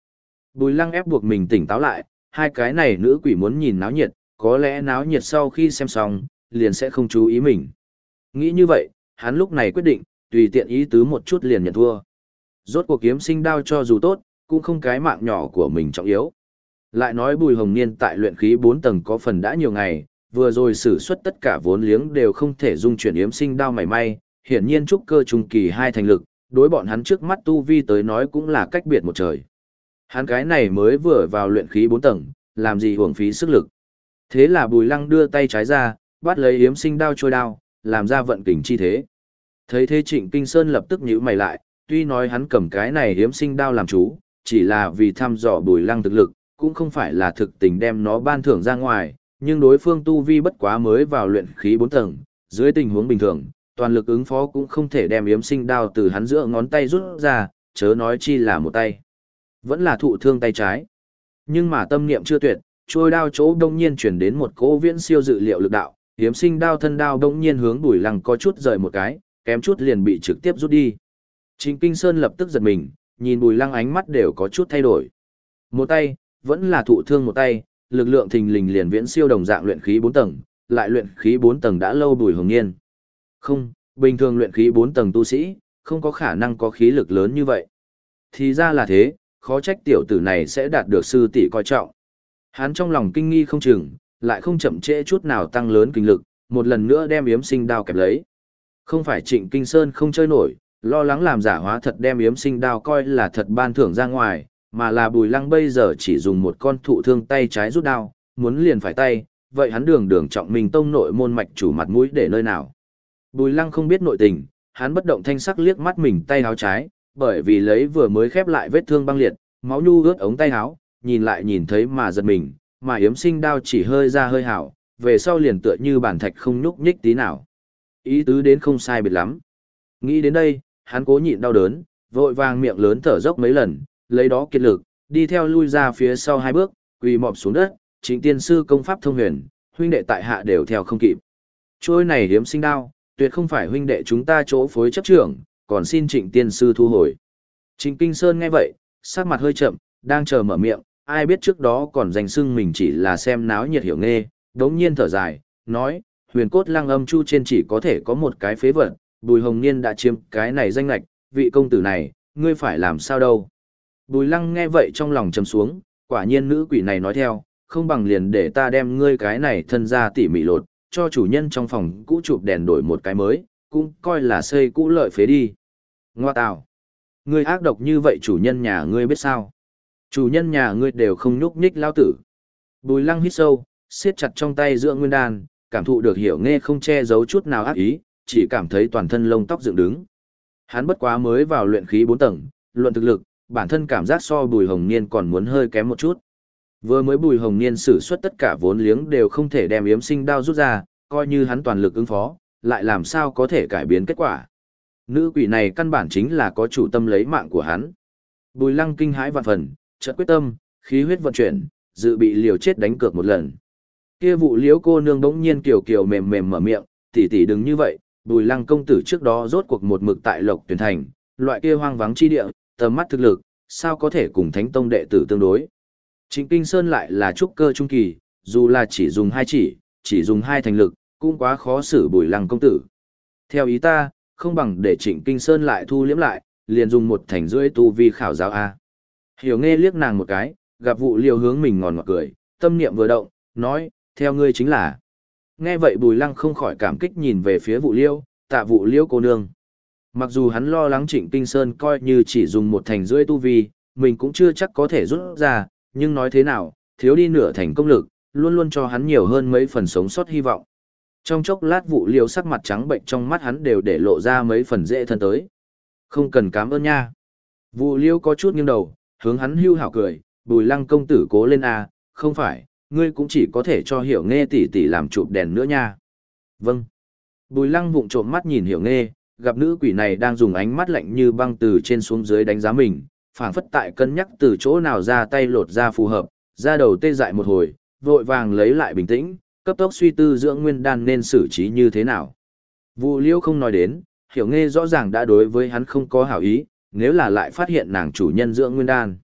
Bùi lăng ép buộc mình tỉnh táo lại, hai cái này nữ quỷ muốn nhìn náo nhiệt, có lẽ náo nhiệt sau khi xem xong, liền sẽ không chú ý mình. Nghĩ như vậy, hắn lúc này quyết định, tùy tiện ý tứ một chút liền nhận thua. Rốt cuộc kiếm sinh đao cho dù tốt, cũng không cái mạng nhỏ của mình trọng yếu. Lại nói Bùi Hồng Niên tại luyện khí 4 tầng có phần đã nhiều ngày, vừa rồi sử xuất tất cả vốn liếng đều không thể dung chuyển yếm sinh đao mảy may, hiển nhiên trúc cơ trung kỳ hai thành lực, đối bọn hắn trước mắt tu vi tới nói cũng là cách biệt một trời. Hắn cái này mới vừa vào luyện khí 4 tầng, làm gì hưởng phí sức lực. Thế là Bùi Lăng đưa tay trái ra, bắt lấy yếm sinh đao trôi đao, làm ra vận kình chi thế. Thấy thế Trịnh Kinh Sơn lập tức nhíu mày lại, tuy nói hắn cầm cái này hiếm sinh đao làm chú, chỉ là vì thăm dò bùi lăng thực lực, cũng không phải là thực tình đem nó ban thưởng ra ngoài, nhưng đối phương tu vi bất quá mới vào luyện khí 4 tầng, dưới tình huống bình thường, toàn lực ứng phó cũng không thể đem Hiếm sinh đao từ hắn giữa ngón tay rút ra, chớ nói chi là một tay. Vẫn là thụ thương tay trái. Nhưng mà tâm niệm chưa tuyệt, trôi đao chỗ đông nhiên chuyển đến một cỗ viễn siêu dự liệu lực đạo, Hiếm sinh đao thân đao đông nhiên hướng bùi lăng có chút rời một cái, kém chút liền bị trực tiếp rút đi. Trịnh Kinh Sơn lập tức giật mình, nhìn Bùi Lăng ánh mắt đều có chút thay đổi. Một tay, vẫn là thụ thương một tay, lực lượng thình lình liền viễn siêu đồng dạng luyện khí 4 tầng, lại luyện khí 4 tầng đã lâu Bùi Hồng Nghiên. Không, bình thường luyện khí 4 tầng tu sĩ, không có khả năng có khí lực lớn như vậy. Thì ra là thế, khó trách tiểu tử này sẽ đạt được sư tỷ coi trọng. Hắn trong lòng kinh nghi không chừng, lại không chậm trễ chút nào tăng lớn kinh lực, một lần nữa đem yếm sinh đao kẹp lấy. Không phải Trịnh Kinh Sơn không chơi nổi, Lo lắng làm giả hóa thật đem yếm sinh đao coi là thật ban thưởng ra ngoài, mà là bùi lăng bây giờ chỉ dùng một con thụ thương tay trái rút đao, muốn liền phải tay, vậy hắn đường đường trọng mình tông nội môn mạch chủ mặt mũi để nơi nào. Bùi lăng không biết nội tình, hắn bất động thanh sắc liếc mắt mình tay háo trái, bởi vì lấy vừa mới khép lại vết thương băng liệt, máu nhu ướt ống tay háo, nhìn lại nhìn thấy mà giật mình, mà yếm sinh đao chỉ hơi ra hơi hảo, về sau liền tựa như bản thạch không nhúc nhích tí nào. Ý tứ đến không sai biệt lắm. Nghĩ đến đây, hắn cố nhịn đau đớn, vội vàng miệng lớn thở dốc mấy lần, lấy đó kiệt lực, đi theo lui ra phía sau hai bước, quỳ mọp xuống đất, chính tiên sư công pháp thông huyền, huynh đệ tại hạ đều theo không kịp. Trôi này hiếm sinh đao, tuyệt không phải huynh đệ chúng ta chỗ phối chấp trưởng, còn xin trịnh tiên sư thu hồi. Trịnh Kinh Sơn nghe vậy, sắc mặt hơi chậm, đang chờ mở miệng, ai biết trước đó còn dành sưng mình chỉ là xem náo nhiệt hiểu nghe, đống nhiên thở dài, nói, huyền cốt lăng âm chu trên chỉ có thể có một cái phế vật, Bùi Hồng Niên đã chiếm cái này danh lạch, vị công tử này, ngươi phải làm sao đâu. Bùi Lăng nghe vậy trong lòng trầm xuống, quả nhiên nữ quỷ này nói theo, không bằng liền để ta đem ngươi cái này thân ra tỉ mỉ lột, cho chủ nhân trong phòng cũ chụp đèn đổi một cái mới, cũng coi là xây cũ lợi phế đi. Ngoa tào, ngươi ác độc như vậy chủ nhân nhà ngươi biết sao? Chủ nhân nhà ngươi đều không nhúc nhích lao tử. Bùi Lăng hít sâu, siết chặt trong tay giữa nguyên đàn, cảm thụ được hiểu nghe không che giấu chút nào ác ý, chỉ cảm thấy toàn thân lông tóc dựng đứng. Hắn bất quá mới vào luyện khí 4 tầng, luận thực lực, bản thân cảm giác so Bùi Hồng Niên còn muốn hơi kém một chút. Vừa mới Bùi Hồng Niên sử xuất tất cả vốn liếng đều không thể đem yếm sinh đao rút ra, coi như hắn toàn lực ứng phó, lại làm sao có thể cải biến kết quả. Nữ quỷ này căn bản chính là có chủ tâm lấy mạng của hắn. Bùi Lăng kinh hãi vạn phần, chợt quyết tâm, khí huyết vận chuyển, dự bị liều chết đánh cược một lần. Kia vụ liễu cô nương bỗng nhiên kiều kiều mềm mềm mở miệng, tỷ tỷ đừng như vậy, Bùi Lăng công tử trước đó rốt cuộc một mực tại Lộc Tuyển Thành, loại kia hoang vắng chi địa, tầm mắt thực lực, sao có thể cùng Thánh Tông đệ tử tương đối. Trịnh Kinh Sơn lại là trúc cơ trung kỳ, dù là chỉ dùng hai chỉ, chỉ dùng hai thành lực, cũng quá khó xử Bùi Lăng công tử. Theo ý ta, không bằng để Trịnh Kinh Sơn lại thu liễm lại, liền dùng một thành rưỡi tu vi khảo giáo a. Hiểu nghe liếc nàng một cái, gặp vụ liều hướng mình ngòn ngọt cười, tâm niệm vừa động, nói, theo ngươi chính là. Nghe vậy Bùi Lăng không khỏi cảm kích nhìn về phía vụ liêu, tạ vụ liêu cô nương. Mặc dù hắn lo lắng Trịnh Kinh Sơn coi như chỉ dùng một thành rưỡi tu vi, mình cũng chưa chắc có thể rút ra, nhưng nói thế nào, thiếu đi nửa thành công lực, luôn luôn cho hắn nhiều hơn mấy phần sống sót hy vọng. Trong chốc lát vụ liêu sắc mặt trắng bệnh trong mắt hắn đều để lộ ra mấy phần dễ thân tới. Không cần cám ơn nha. Vụ liêu có chút nghiêng đầu, hướng hắn hưu hảo cười, bùi lăng công tử cố lên a à, không phải, ngươi cũng chỉ có thể cho hiểu nghe tỷ tỷ làm chụp đèn nữa nha. Vâng. Bùi lăng vụng trộm mắt nhìn hiểu nghe, gặp nữ quỷ này đang dùng ánh mắt lạnh như băng từ trên xuống dưới đánh giá mình, phảng phất tại cân nhắc từ chỗ nào ra tay lột ra phù hợp, ra đầu tê dại một hồi, vội vàng lấy lại bình tĩnh, cấp tốc suy tư dưỡng nguyên đan nên xử trí như thế nào. Vụ liêu không nói đến, hiểu nghe rõ ràng đã đối với hắn không có hảo ý, nếu là lại phát hiện nàng chủ nhân dưỡng nguyên đan.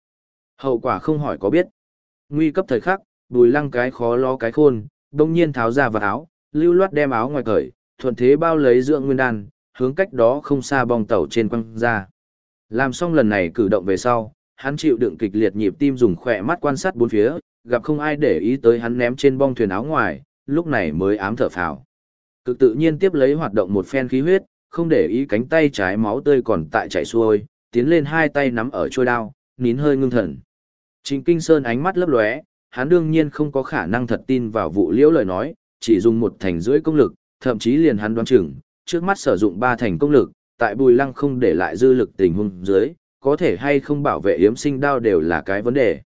Hậu quả không hỏi có biết. Nguy cấp thời khắc, bùi lăng cái khó lo cái khôn, đông nhiên tháo ra vào áo, lưu loát đem áo ngoài cởi, thuận thế bao lấy dưỡng nguyên đan, hướng cách đó không xa bong tàu trên quăng ra. Làm xong lần này cử động về sau, hắn chịu đựng kịch liệt nhịp tim dùng khỏe mắt quan sát bốn phía, gặp không ai để ý tới hắn ném trên bong thuyền áo ngoài, lúc này mới ám thở phào. Cực tự nhiên tiếp lấy hoạt động một phen khí huyết, không để ý cánh tay trái máu tươi còn tại chảy xuôi, tiến lên hai tay nắm ở chuôi đao, nín hơi ngưng thần. Trình Kinh Sơn ánh mắt lấp lóe, hắn đương nhiên không có khả năng thật tin vào vụ liễu lời nói, chỉ dùng một thành rưỡi công lực, thậm chí liền hắn đoán chừng, trước mắt sử dụng ba thành công lực, tại bùi lăng không để lại dư lực tình huống dưới, có thể hay không bảo vệ yếm sinh đao đều là cái vấn đề.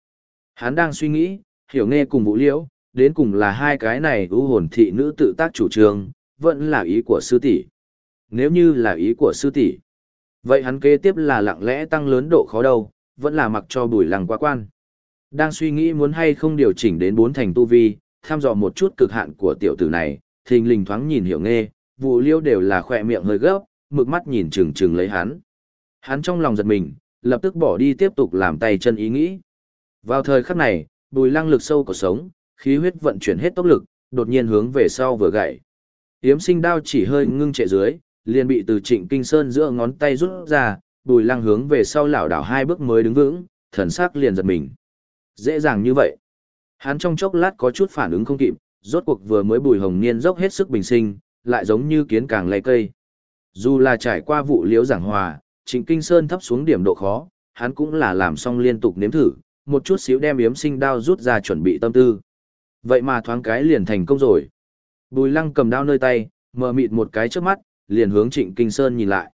Hắn đang suy nghĩ, hiểu nghe cùng vụ liễu, đến cùng là hai cái này ưu hồn thị nữ tự tác chủ trương, vẫn là ý của sư tỷ. Nếu như là ý của sư tỷ, vậy hắn kế tiếp là lặng lẽ tăng lớn độ khó đâu, vẫn là mặc cho bùi lăng quá quan. Đang suy nghĩ muốn hay không điều chỉnh đến bốn thành tu vi, tham dò một chút cực hạn của tiểu tử này, thình lình thoáng nhìn hiểu nghe, vụ liêu đều là khỏe miệng hơi gấp, mực mắt nhìn chừng chừng lấy hắn. Hắn trong lòng giật mình, lập tức bỏ đi tiếp tục làm tay chân ý nghĩ. Vào thời khắc này, bùi lăng lực sâu của sống, khí huyết vận chuyển hết tốc lực, đột nhiên hướng về sau vừa gãy. Yếm sinh đao chỉ hơi ngưng trệ dưới, liền bị từ trịnh kinh sơn giữa ngón tay rút ra, bùi lăng hướng về sau lảo đảo hai bước mới đứng vững, thần sắc liền giật mình. Dễ dàng như vậy. Hắn trong chốc lát có chút phản ứng không kịp, rốt cuộc vừa mới bùi hồng niên dốc hết sức bình sinh, lại giống như kiến càng lay cây. Dù là trải qua vụ liễu giảng hòa, Trịnh Kinh Sơn thấp xuống điểm độ khó, hắn cũng là làm xong liên tục nếm thử, một chút xíu đem yếm sinh đao rút ra chuẩn bị tâm tư. Vậy mà thoáng cái liền thành công rồi. Bùi lăng cầm đao nơi tay, mờ mịt một cái trước mắt, liền hướng Trịnh Kinh Sơn nhìn lại.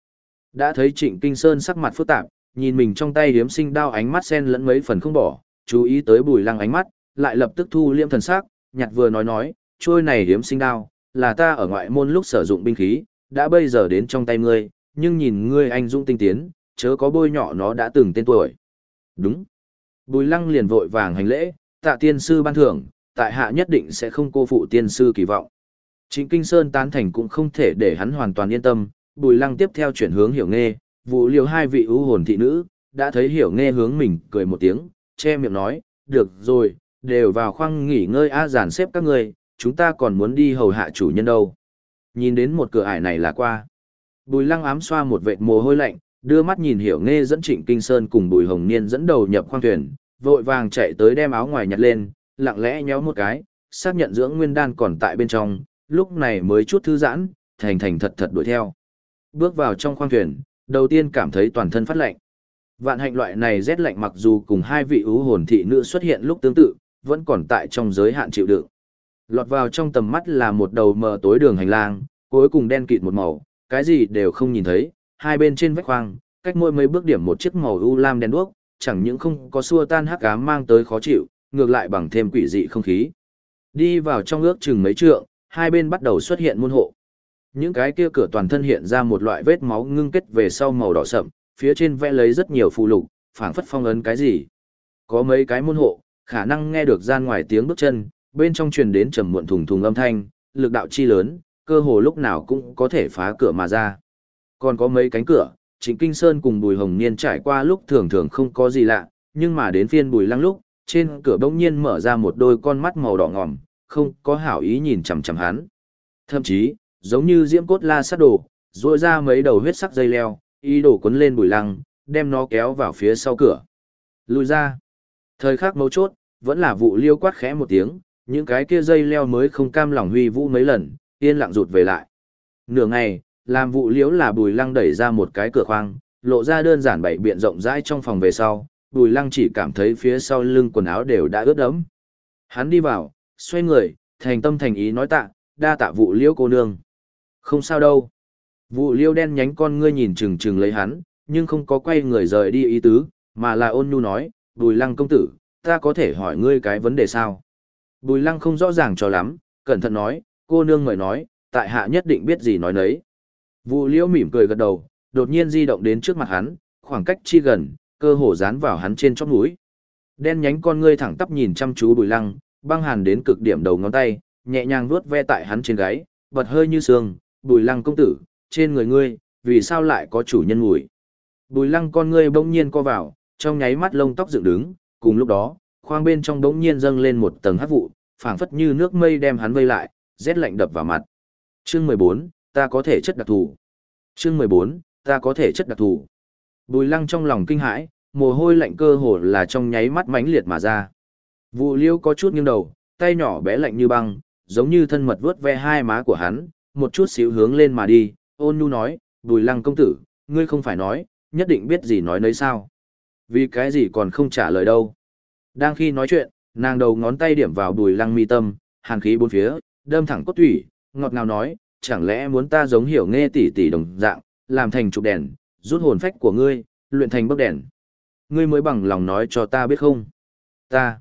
Đã thấy Trịnh Kinh Sơn sắc mặt phức tạp, nhìn mình trong tay yếm sinh đao ánh mắt sen lẫn mấy phần không bỏ, chú ý tới bùi lăng ánh mắt, lại lập tức thu liêm thần sắc, nhặt vừa nói nói, trôi này hiếm sinh đao, là ta ở ngoại môn lúc sử dụng binh khí, đã bây giờ đến trong tay ngươi, nhưng nhìn ngươi anh dũng tinh tiến, chớ có bôi nhỏ nó đã từng tên tuổi. Đúng. Bùi lăng liền vội vàng hành lễ, tạ tiên sư ban thưởng, tại hạ nhất định sẽ không cô phụ tiên sư kỳ vọng. Chính Kinh Sơn tán thành cũng không thể để hắn hoàn toàn yên tâm, Bùi Lăng tiếp theo chuyển hướng hiểu nghe, vụ liều hai vị ưu hồn thị nữ, đã thấy hiểu nghe hướng mình cười một tiếng, che miệng nói, được rồi, đều vào khoang nghỉ ngơi a giản xếp các người, chúng ta còn muốn đi hầu hạ chủ nhân đâu. Nhìn đến một cửa ải này là qua. Bùi lăng ám xoa một vệt mồ hôi lạnh, đưa mắt nhìn hiểu nghe dẫn trịnh kinh sơn cùng bùi hồng niên dẫn đầu nhập khoang thuyền, vội vàng chạy tới đem áo ngoài nhặt lên, lặng lẽ nhéo một cái, xác nhận dưỡng nguyên đan còn tại bên trong, lúc này mới chút thư giãn, thành thành thật thật đuổi theo. Bước vào trong khoang thuyền, đầu tiên cảm thấy toàn thân phát lạnh. Vạn hạnh loại này rét lạnh mặc dù cùng hai vị ưu hồn thị nữ xuất hiện lúc tương tự, vẫn còn tại trong giới hạn chịu đựng. Lọt vào trong tầm mắt là một đầu mờ tối đường hành lang, cuối cùng đen kịt một màu, cái gì đều không nhìn thấy, hai bên trên vách khoang, cách mỗi mấy bước điểm một chiếc màu u lam đen đuốc, chẳng những không có xua tan hắc ám mang tới khó chịu, ngược lại bằng thêm quỷ dị không khí. Đi vào trong ước chừng mấy trượng, hai bên bắt đầu xuất hiện môn hộ. Những cái kia cửa toàn thân hiện ra một loại vết máu ngưng kết về sau màu đỏ sậm, phía trên vẽ lấy rất nhiều phụ lục, phảng phất phong ấn cái gì. Có mấy cái môn hộ, khả năng nghe được gian ngoài tiếng bước chân, bên trong truyền đến trầm muộn thùng thùng âm thanh, lực đạo chi lớn, cơ hồ lúc nào cũng có thể phá cửa mà ra. Còn có mấy cánh cửa, Trịnh Kinh Sơn cùng Bùi Hồng Niên trải qua lúc thường thường không có gì lạ, nhưng mà đến phiên Bùi Lăng lúc, trên cửa bỗng nhiên mở ra một đôi con mắt màu đỏ ngòm, không có hảo ý nhìn chằm chằm hắn. Thậm chí, giống như diễm cốt la sát đổ, rũa ra mấy đầu huyết sắc dây leo, ý đồ quấn lên bùi lăng, đem nó kéo vào phía sau cửa. Lùi ra. Thời khắc mấu chốt, vẫn là vụ liêu quát khẽ một tiếng, những cái kia dây leo mới không cam lòng huy vũ mấy lần, yên lặng rụt về lại. Nửa ngày, làm vụ liếu là bùi lăng đẩy ra một cái cửa khoang, lộ ra đơn giản bảy biện rộng rãi trong phòng về sau, bùi lăng chỉ cảm thấy phía sau lưng quần áo đều đã ướt đẫm. Hắn đi vào, xoay người, thành tâm thành ý nói tạ, đa tạ vụ liễu cô nương. Không sao đâu. Vụ liêu đen nhánh con ngươi nhìn chừng chừng lấy hắn, nhưng không có quay người rời đi ý tứ, mà là ôn nhu nói, bùi lăng công tử, ta có thể hỏi ngươi cái vấn đề sao? Bùi lăng không rõ ràng cho lắm, cẩn thận nói, cô nương mời nói, tại hạ nhất định biết gì nói nấy. Vụ Liêu mỉm cười gật đầu, đột nhiên di động đến trước mặt hắn, khoảng cách chi gần, cơ hồ dán vào hắn trên chóp mũi. Đen nhánh con ngươi thẳng tắp nhìn chăm chú bùi lăng, băng hàn đến cực điểm đầu ngón tay, nhẹ nhàng vuốt ve tại hắn trên gáy, bật hơi như sương, bùi lăng công tử, trên người ngươi, vì sao lại có chủ nhân ngủi. Bùi lăng con ngươi bỗng nhiên co vào, trong nháy mắt lông tóc dựng đứng, cùng lúc đó, khoang bên trong bỗng nhiên dâng lên một tầng hắc vụ, phảng phất như nước mây đem hắn vây lại, rét lạnh đập vào mặt. Chương 14, ta có thể chất đặc thù. Chương 14, ta có thể chất đặc thù. Bùi lăng trong lòng kinh hãi, mồ hôi lạnh cơ hồ là trong nháy mắt mãnh liệt mà ra. Vụ liêu có chút nghiêng đầu, tay nhỏ bé lạnh như băng, giống như thân mật vuốt ve hai má của hắn, một chút xíu hướng lên mà đi, ôn nhu nói, bùi lăng công tử, ngươi không phải nói, nhất định biết gì nói nấy sao. Vì cái gì còn không trả lời đâu. Đang khi nói chuyện, nàng đầu ngón tay điểm vào bùi lăng mi tâm, hàng khí bốn phía, đâm thẳng cốt thủy, ngọt ngào nói, chẳng lẽ muốn ta giống hiểu nghe tỷ tỷ đồng dạng, làm thành chụp đèn, rút hồn phách của ngươi, luyện thành bốc đèn. Ngươi mới bằng lòng nói cho ta biết không? Ta.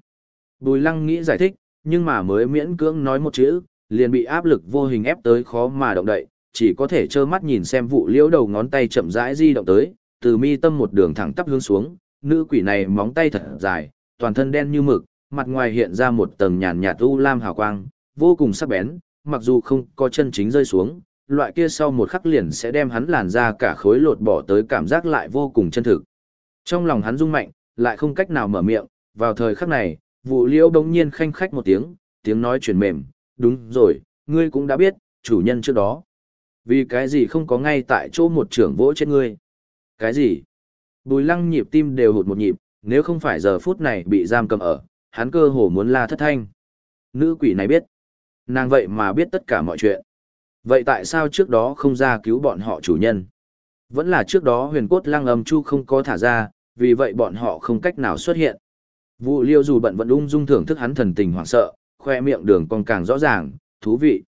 Bùi lăng nghĩ giải thích, nhưng mà mới miễn cưỡng nói một chữ, liền bị áp lực vô hình ép tới khó mà động đậy, chỉ có thể trơ mắt nhìn xem vụ liễu đầu ngón tay chậm rãi di động tới, từ mi tâm một đường thẳng tắp hướng xuống, nữ quỷ này móng tay thật dài, toàn thân đen như mực, mặt ngoài hiện ra một tầng nhàn nhạt u lam hào quang, vô cùng sắc bén, mặc dù không có chân chính rơi xuống, loại kia sau một khắc liền sẽ đem hắn làn ra cả khối lột bỏ tới cảm giác lại vô cùng chân thực. Trong lòng hắn rung mạnh, lại không cách nào mở miệng, vào thời khắc này, vụ liễu đống nhiên khanh khách một tiếng, tiếng nói chuyển mềm, đúng rồi, ngươi cũng đã biết, chủ nhân trước đó vì cái gì không có ngay tại chỗ một trưởng vỗ trên ngươi? Cái gì? Bùi lăng nhịp tim đều hụt một nhịp, nếu không phải giờ phút này bị giam cầm ở, hắn cơ hồ muốn la thất thanh. Nữ quỷ này biết. Nàng vậy mà biết tất cả mọi chuyện. Vậy tại sao trước đó không ra cứu bọn họ chủ nhân? Vẫn là trước đó huyền cốt lăng âm chu không có thả ra, vì vậy bọn họ không cách nào xuất hiện. Vụ liêu dù bận vẫn ung dung thưởng thức hắn thần tình hoảng sợ, khoe miệng đường cong càng rõ ràng, thú vị.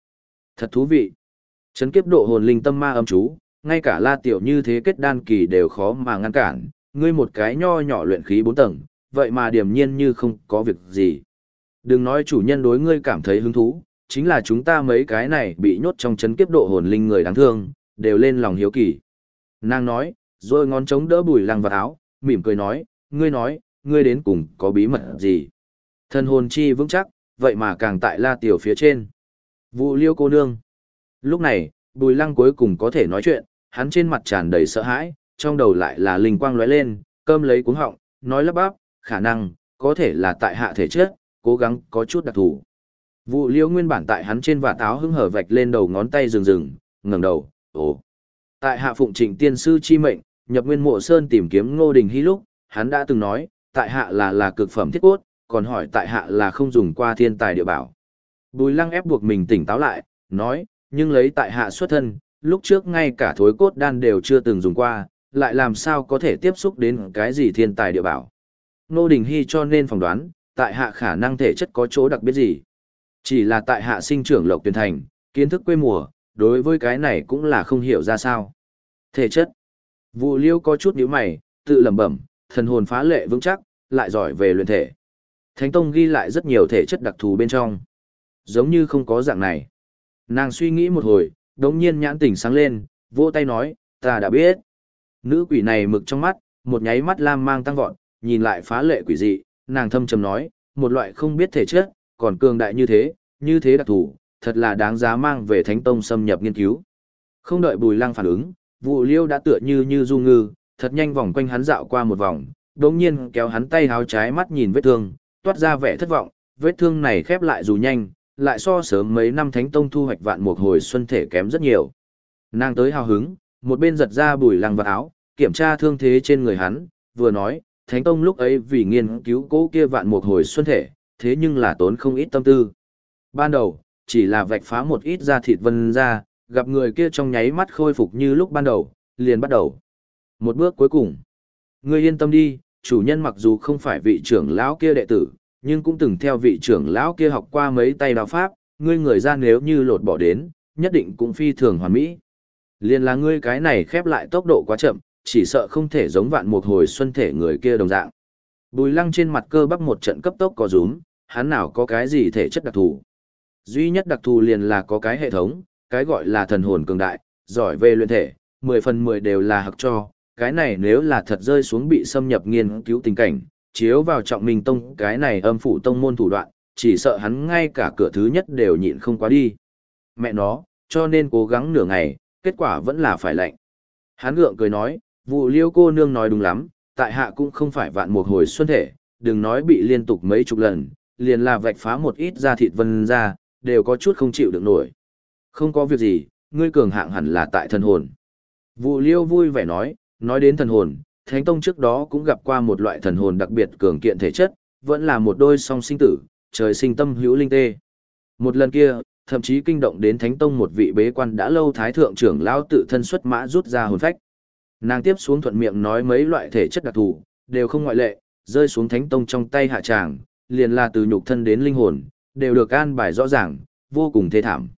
Thật thú vị. Chấn kiếp độ hồn linh tâm ma âm chú, ngay cả La Tiểu như thế kết đan kỳ đều khó mà ngăn cản, ngươi một cái nho nhỏ luyện khí bốn tầng, vậy mà điềm nhiên như không có việc gì. Đừng nói chủ nhân đối ngươi cảm thấy hứng thú, chính là chúng ta mấy cái này bị nhốt trong chấn kiếp độ hồn linh người đáng thương, đều lên lòng hiếu kỳ. Nàng nói, rồi ngón trống đỡ bùi lăng vào áo, mỉm cười nói, ngươi nói, ngươi đến cùng có bí mật gì. Thân hồn chi vững chắc, vậy mà càng tại la tiểu phía trên. Vụ liêu cô nương. Lúc này, Bùi Lăng cuối cùng có thể nói chuyện, hắn trên mặt tràn đầy sợ hãi, trong đầu lại là linh quang lóe lên, cơm lấy cuống họng, nói lắp bắp, khả năng, có thể là tại hạ thể chết, cố gắng có chút đặc thù. Vụ liêu nguyên bản tại hắn trên và táo hưng hở vạch lên đầu ngón tay rừng rừng, ngẩng đầu, ồ. Tại hạ phụng trịnh tiên sư chi mệnh, nhập nguyên mộ sơn tìm kiếm ngô đình hy lúc, hắn đã từng nói, tại hạ là là cực phẩm thiết cốt, còn hỏi tại hạ là không dùng qua thiên tài địa bảo. Bùi lăng ép buộc mình tỉnh táo lại, nói, nhưng lấy tại hạ xuất thân, lúc trước ngay cả thối cốt đan đều chưa từng dùng qua, lại làm sao có thể tiếp xúc đến cái gì thiên tài địa bảo. Nô Đình Hy cho nên phỏng đoán, tại hạ khả năng thể chất có chỗ đặc biệt gì. Chỉ là tại hạ sinh trưởng lộc tuyển thành, kiến thức quê mùa, đối với cái này cũng là không hiểu ra sao. Thể chất. Vụ liêu có chút nhíu mày, tự lẩm bẩm, thần hồn phá lệ vững chắc, lại giỏi về luyện thể. Thánh Tông ghi lại rất nhiều thể chất đặc thù bên trong. Giống như không có dạng này. Nàng suy nghĩ một hồi, đống nhiên nhãn tỉnh sáng lên, vỗ tay nói, ta đã biết. Nữ quỷ này mực trong mắt, một nháy mắt lam mang tăng vọt, nhìn lại phá lệ quỷ dị, nàng thâm trầm nói, một loại không biết thể chất, còn cường đại như thế, như thế đặc thủ, thật là đáng giá mang về Thánh Tông xâm nhập nghiên cứu. Không đợi Bùi Lăng phản ứng, Vũ Liêu đã tựa như như du ngư, thật nhanh vòng quanh hắn dạo qua một vòng, đống nhiên kéo hắn tay háo trái mắt nhìn vết thương, toát ra vẻ thất vọng, vết thương này khép lại dù nhanh, lại so sớm mấy năm thánh tông thu hoạch vạn một hồi xuân thể kém rất nhiều. Nàng tới hào hứng, một bên giật ra bùi lăng vật áo, kiểm tra thương thế trên người hắn, vừa nói, thánh tông lúc ấy vì nghiên cứu cố kia vạn một hồi xuân thể, thế nhưng là tốn không ít tâm tư. Ban đầu, chỉ là vạch phá một ít da thịt vân ra, gặp người kia trong nháy mắt khôi phục như lúc ban đầu, liền bắt đầu. Một bước cuối cùng. Ngươi yên tâm đi, chủ nhân mặc dù không phải vị trưởng lão kia đệ tử, nhưng cũng từng theo vị trưởng lão kia học qua mấy tay đao pháp, ngươi người ra nếu như lột bỏ đến, nhất định cũng phi thường hoàn mỹ. Liên là ngươi cái này khép lại tốc độ quá chậm, chỉ sợ không thể giống vạn một hồi xuân thể người kia đồng dạng. Bùi lăng trên mặt cơ bắp một trận cấp tốc có rúm, hắn nào có cái gì thể chất đặc thù. Duy nhất đặc thù liền là có cái hệ thống, cái gọi là thần hồn cường đại, giỏi về luyện thể, 10 phần 10 đều là học cho, cái này nếu là thật rơi xuống bị xâm nhập nghiên cứu tình cảnh, chiếu vào trọng minh tông cái này âm phủ tông môn thủ đoạn, chỉ sợ hắn ngay cả cửa thứ nhất đều nhịn không quá đi. Mẹ nó, cho nên cố gắng nửa ngày, kết quả vẫn là phải lạnh. Hắn gượng cười nói, vụ liêu cô nương nói đúng lắm, tại hạ cũng không phải vạn một hồi xuân thể, đừng nói bị liên tục mấy chục lần, liền là vạch phá một ít da thịt vân ra, đều có chút không chịu được nổi. Không có việc gì, ngươi cường hạng hẳn là tại thần hồn. Vụ liêu vui vẻ nói, nói đến thần hồn, Thánh Tông trước đó cũng gặp qua một loại thần hồn đặc biệt cường kiện thể chất, vẫn là một đôi song sinh tử, trời sinh tâm hữu linh tê. Một lần kia, thậm chí kinh động đến Thánh Tông một vị bế quan đã lâu thái thượng trưởng lão tự thân xuất mã rút ra hồn phách. Nàng tiếp xuống thuận miệng nói mấy loại thể chất đặc thù, đều không ngoại lệ, rơi xuống Thánh Tông trong tay hạ tràng, liền là từ nhục thân đến linh hồn, đều được an bài rõ ràng, vô cùng thê thảm.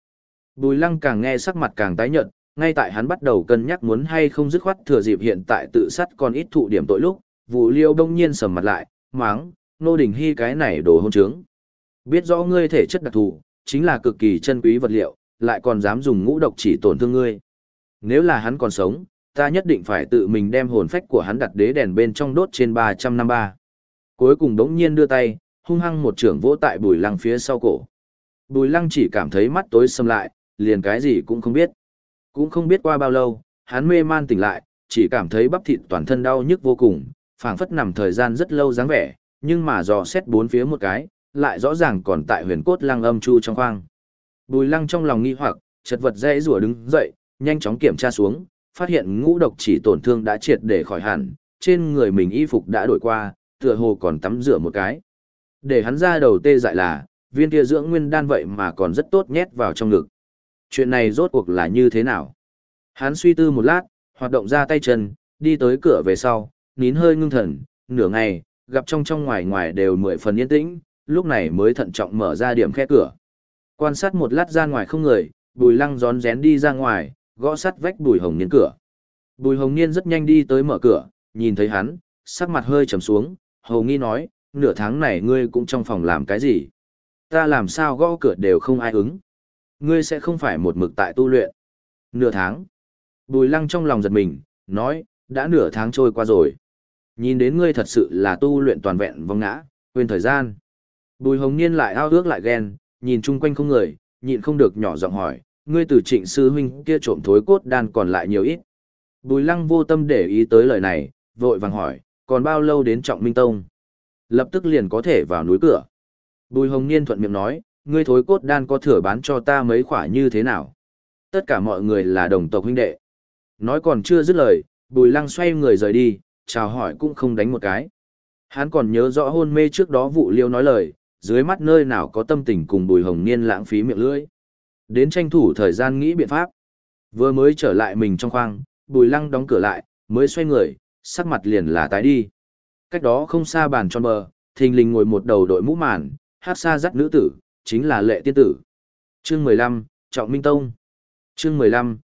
Bùi Lăng càng nghe sắc mặt càng tái nhợt, ngay tại hắn bắt đầu cân nhắc muốn hay không dứt khoát thừa dịp hiện tại tự sát còn ít thụ điểm tội lúc, Vũ Liêu đông nhiên sầm mặt lại, máng, nô đình hy cái này đồ hôn trướng. Biết rõ ngươi thể chất đặc thù, chính là cực kỳ chân quý vật liệu, lại còn dám dùng ngũ độc chỉ tổn thương ngươi. Nếu là hắn còn sống, ta nhất định phải tự mình đem hồn phách của hắn đặt đế đèn bên trong đốt trên 353. Cuối cùng đống nhiên đưa tay, hung hăng một trưởng vỗ tại bùi lăng phía sau cổ. Bùi lăng chỉ cảm thấy mắt tối sầm lại, liền cái gì cũng không biết. Cũng không biết qua bao lâu, hắn mê man tỉnh lại, chỉ cảm thấy bắp thịt toàn thân đau nhức vô cùng, phảng phất nằm thời gian rất lâu dáng vẻ, nhưng mà dò xét bốn phía một cái, lại rõ ràng còn tại huyền cốt lăng âm chu trong khoang. Bùi lăng trong lòng nghi hoặc, chật vật dễ rủa đứng dậy, nhanh chóng kiểm tra xuống, phát hiện ngũ độc chỉ tổn thương đã triệt để khỏi hẳn, trên người mình y phục đã đổi qua, tựa hồ còn tắm rửa một cái. Để hắn ra đầu tê dại là, viên kia dưỡng nguyên đan vậy mà còn rất tốt nhét vào trong ngực chuyện này rốt cuộc là như thế nào? Hắn suy tư một lát, hoạt động ra tay chân, đi tới cửa về sau, nín hơi ngưng thần, nửa ngày, gặp trong trong ngoài ngoài đều mười phần yên tĩnh, lúc này mới thận trọng mở ra điểm khe cửa. Quan sát một lát ra ngoài không người, bùi lăng rón rén đi ra ngoài, gõ sắt vách bùi hồng niên cửa. Bùi hồng niên rất nhanh đi tới mở cửa, nhìn thấy hắn, sắc mặt hơi trầm xuống, hầu nghi nói, nửa tháng này ngươi cũng trong phòng làm cái gì? Ta làm sao gõ cửa đều không ai ứng ngươi sẽ không phải một mực tại tu luyện. Nửa tháng. Bùi lăng trong lòng giật mình, nói, đã nửa tháng trôi qua rồi. Nhìn đến ngươi thật sự là tu luyện toàn vẹn vong ngã, quên thời gian. Bùi hồng niên lại ao ước lại ghen, nhìn chung quanh không người, nhìn không được nhỏ giọng hỏi, ngươi từ trịnh sư huynh kia trộm thối cốt đan còn lại nhiều ít. Bùi lăng vô tâm để ý tới lời này, vội vàng hỏi, còn bao lâu đến trọng minh tông? Lập tức liền có thể vào núi cửa. Bùi hồng niên thuận miệng nói, ngươi thối cốt đan có thừa bán cho ta mấy khỏa như thế nào? Tất cả mọi người là đồng tộc huynh đệ. Nói còn chưa dứt lời, bùi lăng xoay người rời đi, chào hỏi cũng không đánh một cái. Hắn còn nhớ rõ hôn mê trước đó vụ liêu nói lời, dưới mắt nơi nào có tâm tình cùng bùi hồng niên lãng phí miệng lưỡi. Đến tranh thủ thời gian nghĩ biện pháp. Vừa mới trở lại mình trong khoang, bùi lăng đóng cửa lại, mới xoay người, sắc mặt liền là tái đi. Cách đó không xa bàn tròn bờ, thình lình ngồi một đầu đội mũ màn, hát xa dắt nữ tử, chính là lệ tiên tử. Chương mười lăm Trọng Minh Tông. Chương mười lăm